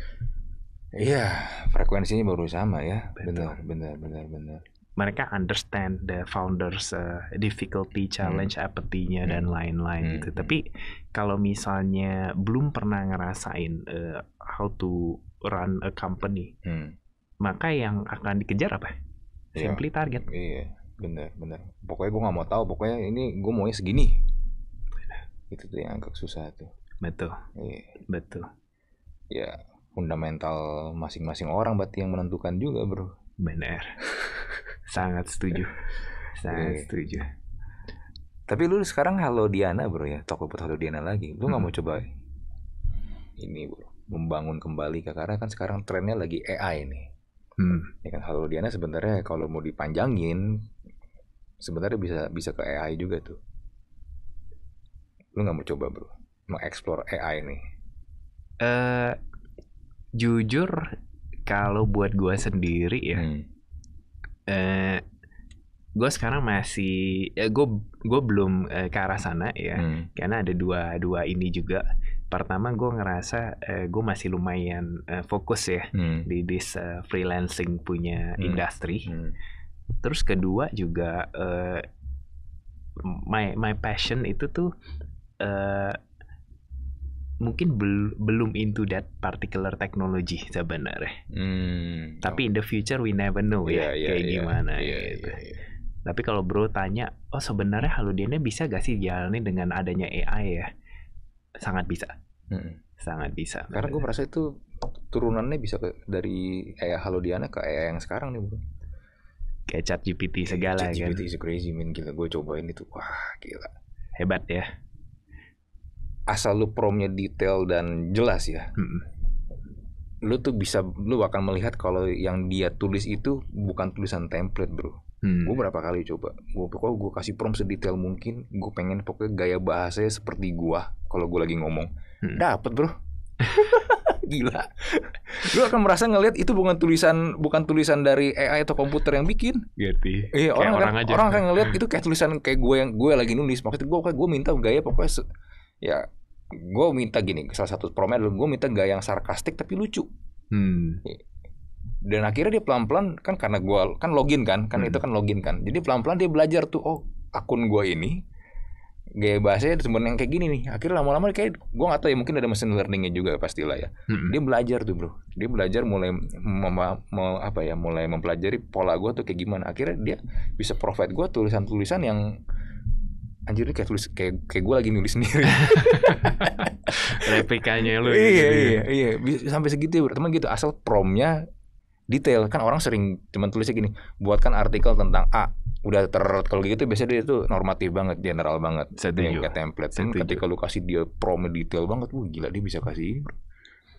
Iya, frekuensinya baru sama ya. Bener, Benar, benar, benar, benar. Mereka understand the founders uh, difficulty, hmm. challenge, hmm. apathy hmm. dan lain-lain gitu. hmm. gitu. Tapi kalau misalnya belum pernah ngerasain uh, how to run a company, hmm. maka yang akan dikejar apa? Iya. simply target iya bener bener pokoknya gue nggak mau tahu pokoknya ini gue maunya segini itu tuh yang agak susah tuh betul iya. betul ya fundamental masing-masing orang berarti yang menentukan juga bro bener sangat setuju sangat iya. setuju tapi lu sekarang halo Diana bro ya toko buat halo Diana lagi lu nggak hmm. mau coba ini bro membangun kembali karena kan sekarang trennya lagi AI nih Hmm. Ya kan Diana sebenarnya kalau mau dipanjangin sebenarnya bisa bisa ke AI juga tuh. Lu nggak mau coba bro mengeksplor AI nih? Eh uh, jujur kalau buat gue sendiri ya, hmm. uh, eh, gue sekarang masih, gue eh, gue belum eh, ke arah sana ya, hmm. karena ada dua dua ini juga pertama gue ngerasa uh, eh, gue masih lumayan uh, fokus ya hmm. di this uh, freelancing punya hmm. industri hmm. terus kedua juga uh, my my passion itu tuh uh, mungkin bel belum into that particular technology sebenarnya hmm. tapi in the future we never know yeah, ya yeah, iya, kayak yeah, gimana yeah, gitu yeah, yeah. tapi kalau bro tanya oh sebenarnya halodiennya bisa gak sih jalani dengan adanya AI ya sangat bisa Hmm. Sangat bisa. Karena gue merasa itu turunannya bisa ke, dari Halo Diana ke kayak yang sekarang nih bro. Kayak chat GPT segala chat GPT kan. is crazy man gila gue cobain itu wah gila. Hebat ya. Asal lu promnya detail dan jelas ya. Hmm. Lu tuh bisa lu akan melihat kalau yang dia tulis itu bukan tulisan template bro. Hmm. Gue berapa kali coba, gue pokoknya gue kasih prom sedetail mungkin, gue pengen pokoknya gaya bahasanya seperti gua. kalau gue lagi ngomong hmm. dapat bro gila lu akan merasa ngelihat itu bukan tulisan bukan tulisan dari AI atau komputer yang bikin gitu iya eh, orang, orang kan, aja. orang akan ngelihat hmm. itu kayak tulisan kayak gue yang gue lagi nulis maksud gue gue minta gaya pokoknya ya gue minta gini salah satu promet. adalah gue minta gaya yang sarkastik tapi lucu hmm. Iya. dan akhirnya dia pelan pelan kan karena gue kan login kan kan hmm. itu kan login kan jadi pelan pelan dia belajar tuh oh akun gue ini gaya bahasanya temen yang kayak gini nih akhirnya lama-lama kayak gue gak tahu ya mungkin ada mesin learningnya juga pastilah ya hmm. dia belajar tuh bro dia belajar mulai apa ya mulai mempelajari pola gue tuh kayak gimana akhirnya dia bisa profit gue tulisan-tulisan yang anjir ini kayak tulis kayak kayak gue lagi nulis sendiri replikanya lu iya gitu ya. iya iya sampai segitu ya teman gitu asal promnya detail kan orang sering cuman tulisnya gini buatkan artikel tentang A udah terot kalau gitu biasanya dia tuh normatif banget general banget dia kayak template Setuju. ketika lu kasih dia promo detail banget wah gila dia bisa kasih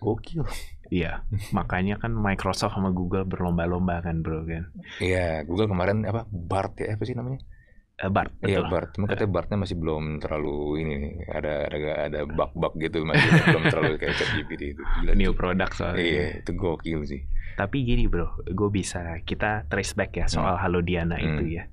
gokil iya makanya kan Microsoft sama Google berlomba-lomba kan bro kan iya Google kemarin apa Bart ya apa sih namanya Bart, eh, Bart iya Bart cuma eh. katanya Bartnya masih belum terlalu ini ada ada ada bug-bug gitu masih belum terlalu kayak ChatGPT itu gila new product soalnya iya itu gokil sih tapi gini bro, gue bisa kita trace back ya soal hmm. Halo Diana hmm. itu ya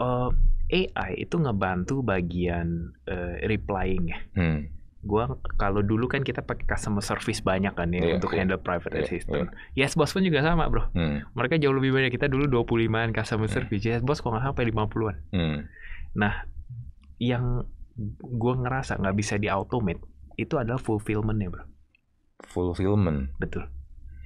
uh, eh, AI itu ngebantu bagian uh, replying ya. Hmm. Gua kalau dulu kan kita pakai customer service banyak kan ya yeah, untuk yeah, handle private yeah, assistant. Yeah. Yes bos pun juga sama, Bro. Hmm. Mereka jauh lebih banyak kita dulu 25-an customer hmm. service. Yes bos kok nggak sampai 50-an. Hmm. Nah, yang gue ngerasa nggak bisa di automate itu adalah fulfillment ya Bro. Fulfillment. Betul.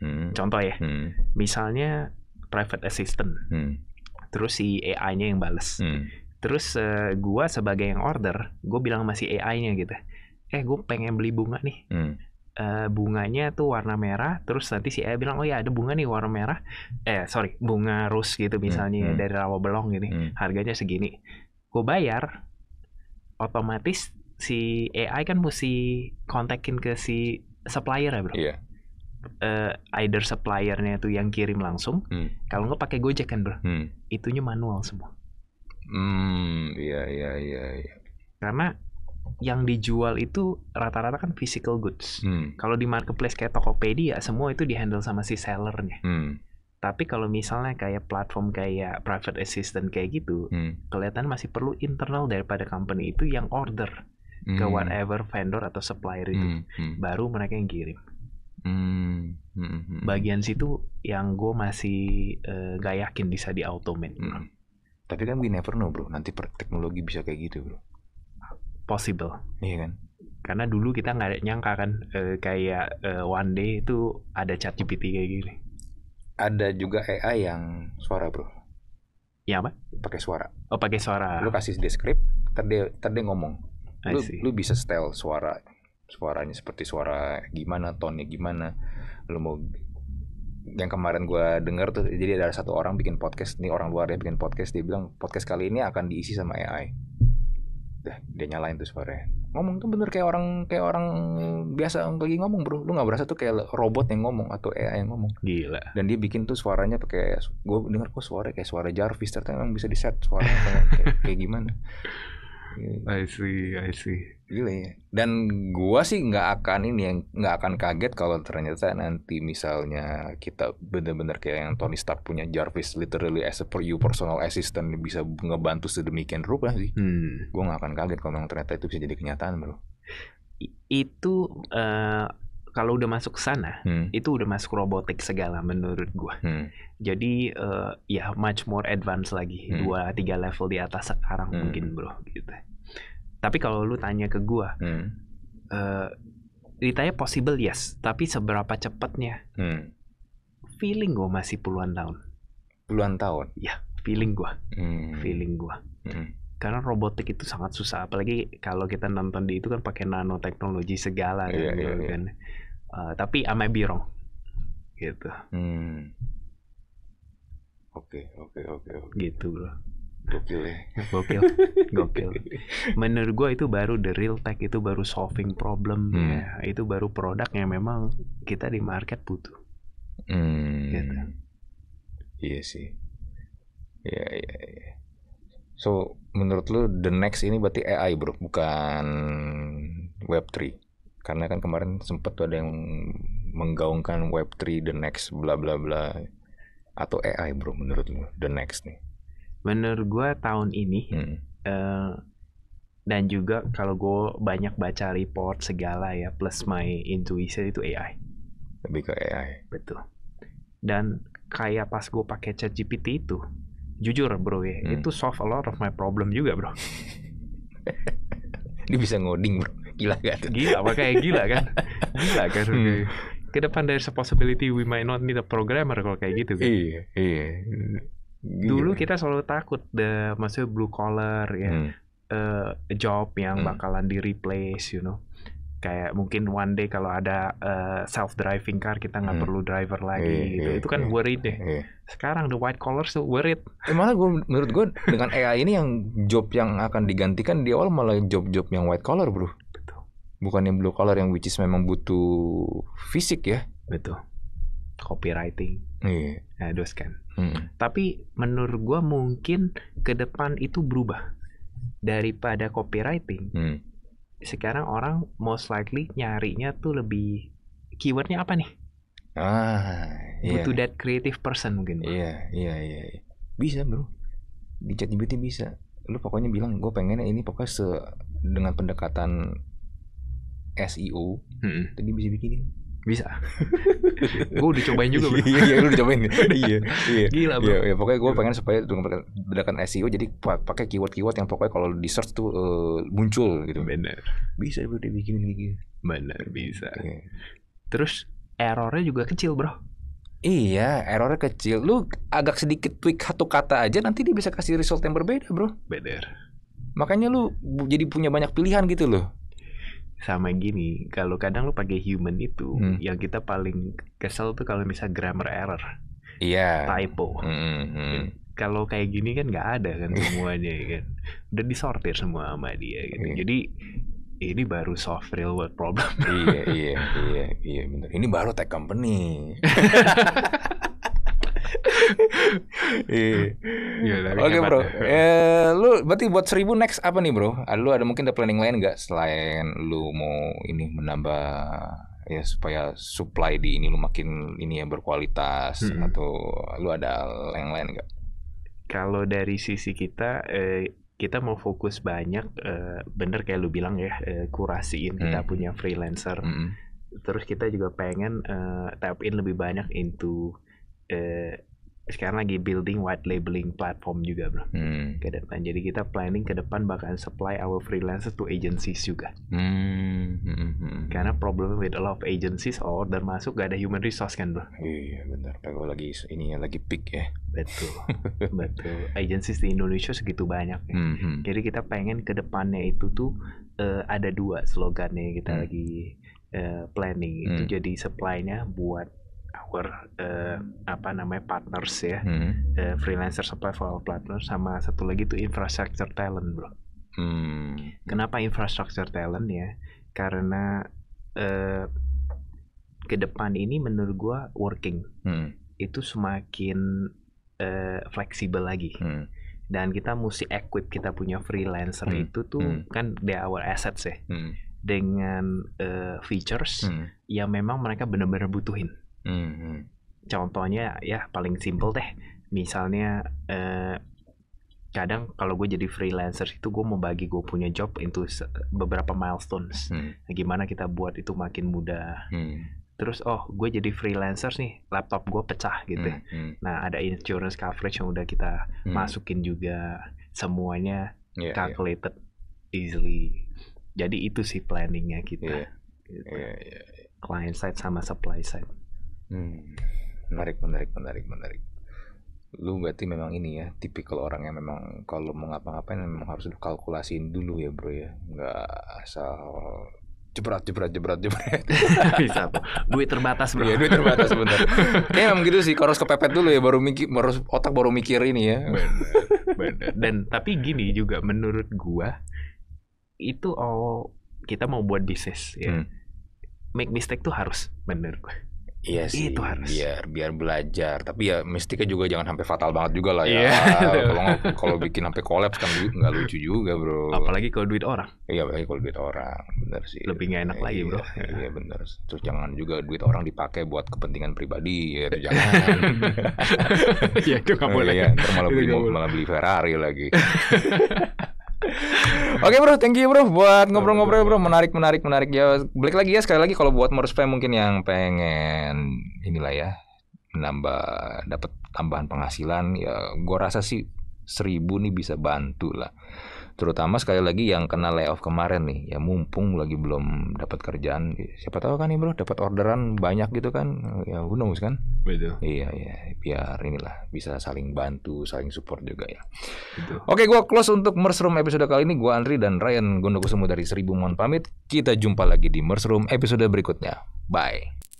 Hmm. Contoh ya. Hmm. Misalnya private assistant. Hmm terus si AI-nya yang bales. Hmm. Terus uh, eh, gue sebagai yang order, gue bilang masih AI-nya gitu, eh gue pengen beli bunga nih. Hmm. Uh, bunganya tuh warna merah, terus nanti si AI bilang oh ya ada bunga nih warna merah, eh sorry bunga rus gitu hmm, misalnya hmm. dari rawa belong gini, hmm. harganya segini, gue bayar, otomatis si AI kan mesti kontakin ke si supplier ya bro. Yeah uh, either suppliernya itu yang kirim langsung, hmm. kalau nggak pakai Gojek kan bro, hmm. itunya manual semua. Hmm, iya iya iya. Ya. Karena yang dijual itu rata-rata kan physical goods. Hmm. Kalau di marketplace kayak Tokopedia, semua itu dihandle sama si sellernya. Hmm. Tapi kalau misalnya kayak platform kayak private assistant kayak gitu, hmm. kelihatan masih perlu internal daripada company itu yang order hmm. ke whatever vendor atau supplier itu, hmm. Hmm. baru mereka yang kirim. Hmm, hmm, hmm. Bagian situ yang gue masih uh, eh, gak yakin bisa di automate. Hmm. Tapi kan we never know bro, nanti teknologi bisa kayak gitu bro. Possible. Iya kan? Karena dulu kita nggak nyangka kan uh, kayak uh, one day itu ada chat GPT kayak gini. Ada juga AI yang suara bro. Ya apa? Pakai suara. Oh pakai suara. Lu kasih deskrip, terde terde dia, ngomong. Lu, lu bisa setel suara suaranya seperti suara gimana tone gimana lu mau yang kemarin gue denger tuh jadi ada satu orang bikin podcast nih orang luar ya bikin podcast dia bilang podcast kali ini akan diisi sama AI dah dia nyalain tuh suaranya ngomong tuh bener kayak orang kayak orang biasa lagi ngomong bro lu nggak berasa tuh kayak robot yang ngomong atau AI yang ngomong gila dan dia bikin tuh suaranya pakai gue denger kok suara kayak suara Jarvis ternyata emang bisa di set suaranya kayak, kayak gimana Gitu. I see, I see. Gila ya. Dan gua sih nggak akan ini yang nggak akan kaget kalau ternyata nanti misalnya kita bener-bener kayak yang Tony Stark punya Jarvis literally as a per you personal assistant bisa ngebantu sedemikian rupa sih. Hmm. Gua nggak akan kaget kalau ternyata itu bisa jadi kenyataan bro. Itu uh, kalau udah masuk sana hmm. itu udah masuk robotik segala menurut gua. Hmm. Jadi uh, ya much more advance lagi hmm. dua tiga level di atas sekarang hmm. mungkin bro gitu. Tapi kalau lu tanya ke gua, hmm. uh, eh, ditanya possible yes, tapi seberapa cepatnya? Hmm. Feeling gua masih puluhan tahun. Puluhan tahun? Ya, feeling gua. Hmm. Feeling gua. Hmm karena robotik itu sangat susah apalagi kalau kita nonton di itu kan pakai nanoteknologi segala yeah, kan, yeah, gitu iya. kan. Uh, tapi I might Gitu. Hmm. Oke, oke, oke, Gitu, Bro. Gokil ya. Gokil. Gokil. Menurut gue itu baru the real tech itu baru solving problem hmm. ya. Itu baru produk yang memang kita di market butuh. Hmm. Gitu. Iya sih. Iya, iya, iya. So, menurut lu the next ini berarti AI, Bro, bukan web 3 karena kan kemarin sempat tuh ada yang menggaungkan Web3 the next bla bla bla atau AI bro menurut lu the next nih menurut gue tahun ini hmm. uh, dan juga kalau gue banyak baca report segala ya plus my intuition itu AI lebih ke AI betul dan kayak pas gue pakai Chat GPT itu jujur bro ya hmm. itu solve a lot of my problem juga bro dia bisa ngoding bro gila kan gila makanya gila kan gila kan hmm. ke depan dari possibility we might not need a programmer kalau kayak gitu kan iya iya dulu kita selalu takut the maksudnya blue collar ya hmm. uh, job yang hmm. bakalan di replace you know kayak mungkin one day kalau ada uh, eh, self driving car kita nggak hmm. perlu driver lagi yeah, gitu. Yeah, itu kan yeah, worried deh. Yeah. Sekarang the white collar so worried. Eh, malah gue menurut gue dengan AI ini yang job yang akan digantikan di awal malah job-job yang white collar, Bro bukan yang blue collar yang which is memang butuh fisik ya betul copywriting iya yeah. nah, kan hmm. tapi menurut gue mungkin ke depan itu berubah daripada copywriting mm. sekarang orang most likely nyarinya tuh lebih keywordnya apa nih ah yeah. butuh that creative person mungkin iya, iya iya iya bisa bro di chat bisa lu pokoknya bilang gue pengennya ini pokoknya se dengan pendekatan SEO hmm. tadi bisa bikinin bisa gue udah cobain juga gue iya iya udah cobain iya iya gila bro iya, iya. pokoknya gue pengen supaya dengan SEO jadi pakai keyword keyword yang pokoknya kalau di search tuh uh, muncul gitu benar bisa bro dia gitu. gigi benar bisa okay. Iya. terus errornya juga kecil bro Iya, errornya kecil. Lu agak sedikit tweak satu kata aja, nanti dia bisa kasih result yang berbeda, bro. Bener. Makanya lu jadi punya banyak pilihan gitu loh sama gini kalau kadang lu pakai human itu hmm. yang kita paling kesel tuh kalau bisa grammar error iya yeah. typo mm -hmm. kalau kayak gini kan nggak ada kan semuanya ya kan udah disortir semua sama dia gitu yeah. jadi ini baru soft real world problem iya iya iya iya ini baru tech company Iya. iya Oke bro, eh, lu berarti buat seribu next apa nih bro? Ah, lu ada mungkin ada planning lain nggak selain lu mau ini menambah ya supaya supply di ini lu makin ini yang berkualitas hmm. atau lu ada yang lain nggak? Kalau dari sisi kita eh, kita mau fokus banyak eh, bener kayak lu bilang ya eh, kurasiin kita hmm. punya freelancer. Hmm. Terus kita juga pengen eh, tap in lebih banyak into eh, sekarang lagi building white labeling platform juga bro hmm. ke depan jadi kita planning ke depan bahkan supply our freelancer to agencies juga hmm, hmm. Hmm. karena problem with a lot of agencies order masuk gak ada human resource kan bro iya benar kalau lagi ini ya, lagi peak ya betul betul agencies di Indonesia segitu banyak ya. hmm. hmm. jadi kita pengen ke depannya itu tuh uh, ada dua slogannya kita hmm. lagi uh, planning gitu. hmm. itu jadi supply-nya buat our uh, apa namanya partners ya hmm. uh, eh, freelancer supply for our partners sama satu lagi itu infrastructure talent bro. Hmm. Kenapa infrastructure talent ya? Karena uh, ke depan ini menurut gua working hmm. itu semakin uh, fleksibel lagi. Hmm dan kita mesti equip kita punya freelancer hmm. itu tuh hmm. kan they our assets ya hmm. dengan uh, features hmm. yang memang mereka benar-benar butuhin Hmm, hmm. Contohnya ya paling simple deh. Misalnya eh, kadang kalau gue jadi freelancer itu gue mau bagi gue punya job into beberapa milestones. Hmm. Nah, gimana kita buat itu makin mudah. Hmm terus oh gue jadi freelancer nih laptop gue pecah gitu hmm. hmm. nah ada insurance coverage yang udah kita hmm. masukin juga semuanya yeah, iya. calculated yeah. easily jadi itu sih planningnya kita yeah. Gitu. Yeah, yeah, yeah. client side sama supply side Hmm, menarik, menarik, menarik, menarik. Lu berarti memang ini ya, tipikal orang yang memang kalau mau ngapa-ngapain memang harus kalkulasiin dulu ya bro ya. Nggak asal jebrat jebrat jebrat jebrat bisa duit terbatas bro iya duit terbatas bener Kayaknya memang gitu sih harus kepepet dulu ya baru mikir baru otak baru mikir ini ya bener, bener. dan tapi gini juga menurut gua itu oh kita mau buat bisnis ya hmm. make mistake tuh harus bener gue. Iya sih. Itu harus. Biar biar belajar. Tapi ya mistiknya juga jangan sampai fatal banget juga lah ya. Yeah, kalau kalau bikin sampai kolaps kan nggak lucu juga bro. Apalagi kalau duit orang. Iya apalagi kalau duit orang. Bener sih. Lebih nggak enak ya, lagi bro. Iya, iya bener. Terus jangan juga duit orang dipakai buat kepentingan pribadi ya itu jangan. ya itu nggak iya, boleh. Iya, malah beli malah beli Ferrari lagi. Oke bro, thank you bro buat ngobrol-ngobrol bro, menarik menarik menarik ya. Balik lagi ya sekali lagi kalau buat merespe mungkin yang pengen inilah ya menambah dapat tambahan penghasilan ya gue rasa sih seribu nih bisa bantu lah terutama sekali lagi yang kena layoff kemarin nih ya mumpung lagi belum dapat kerjaan siapa tahu kan nih bro dapat orderan banyak gitu kan ya who knows kan Betul. iya iya biar inilah bisa saling bantu saling support juga ya Betul. oke gue close untuk Mersroom episode kali ini gue Andri dan Ryan semua dari Seribu Mon pamit kita jumpa lagi di Mersroom episode berikutnya bye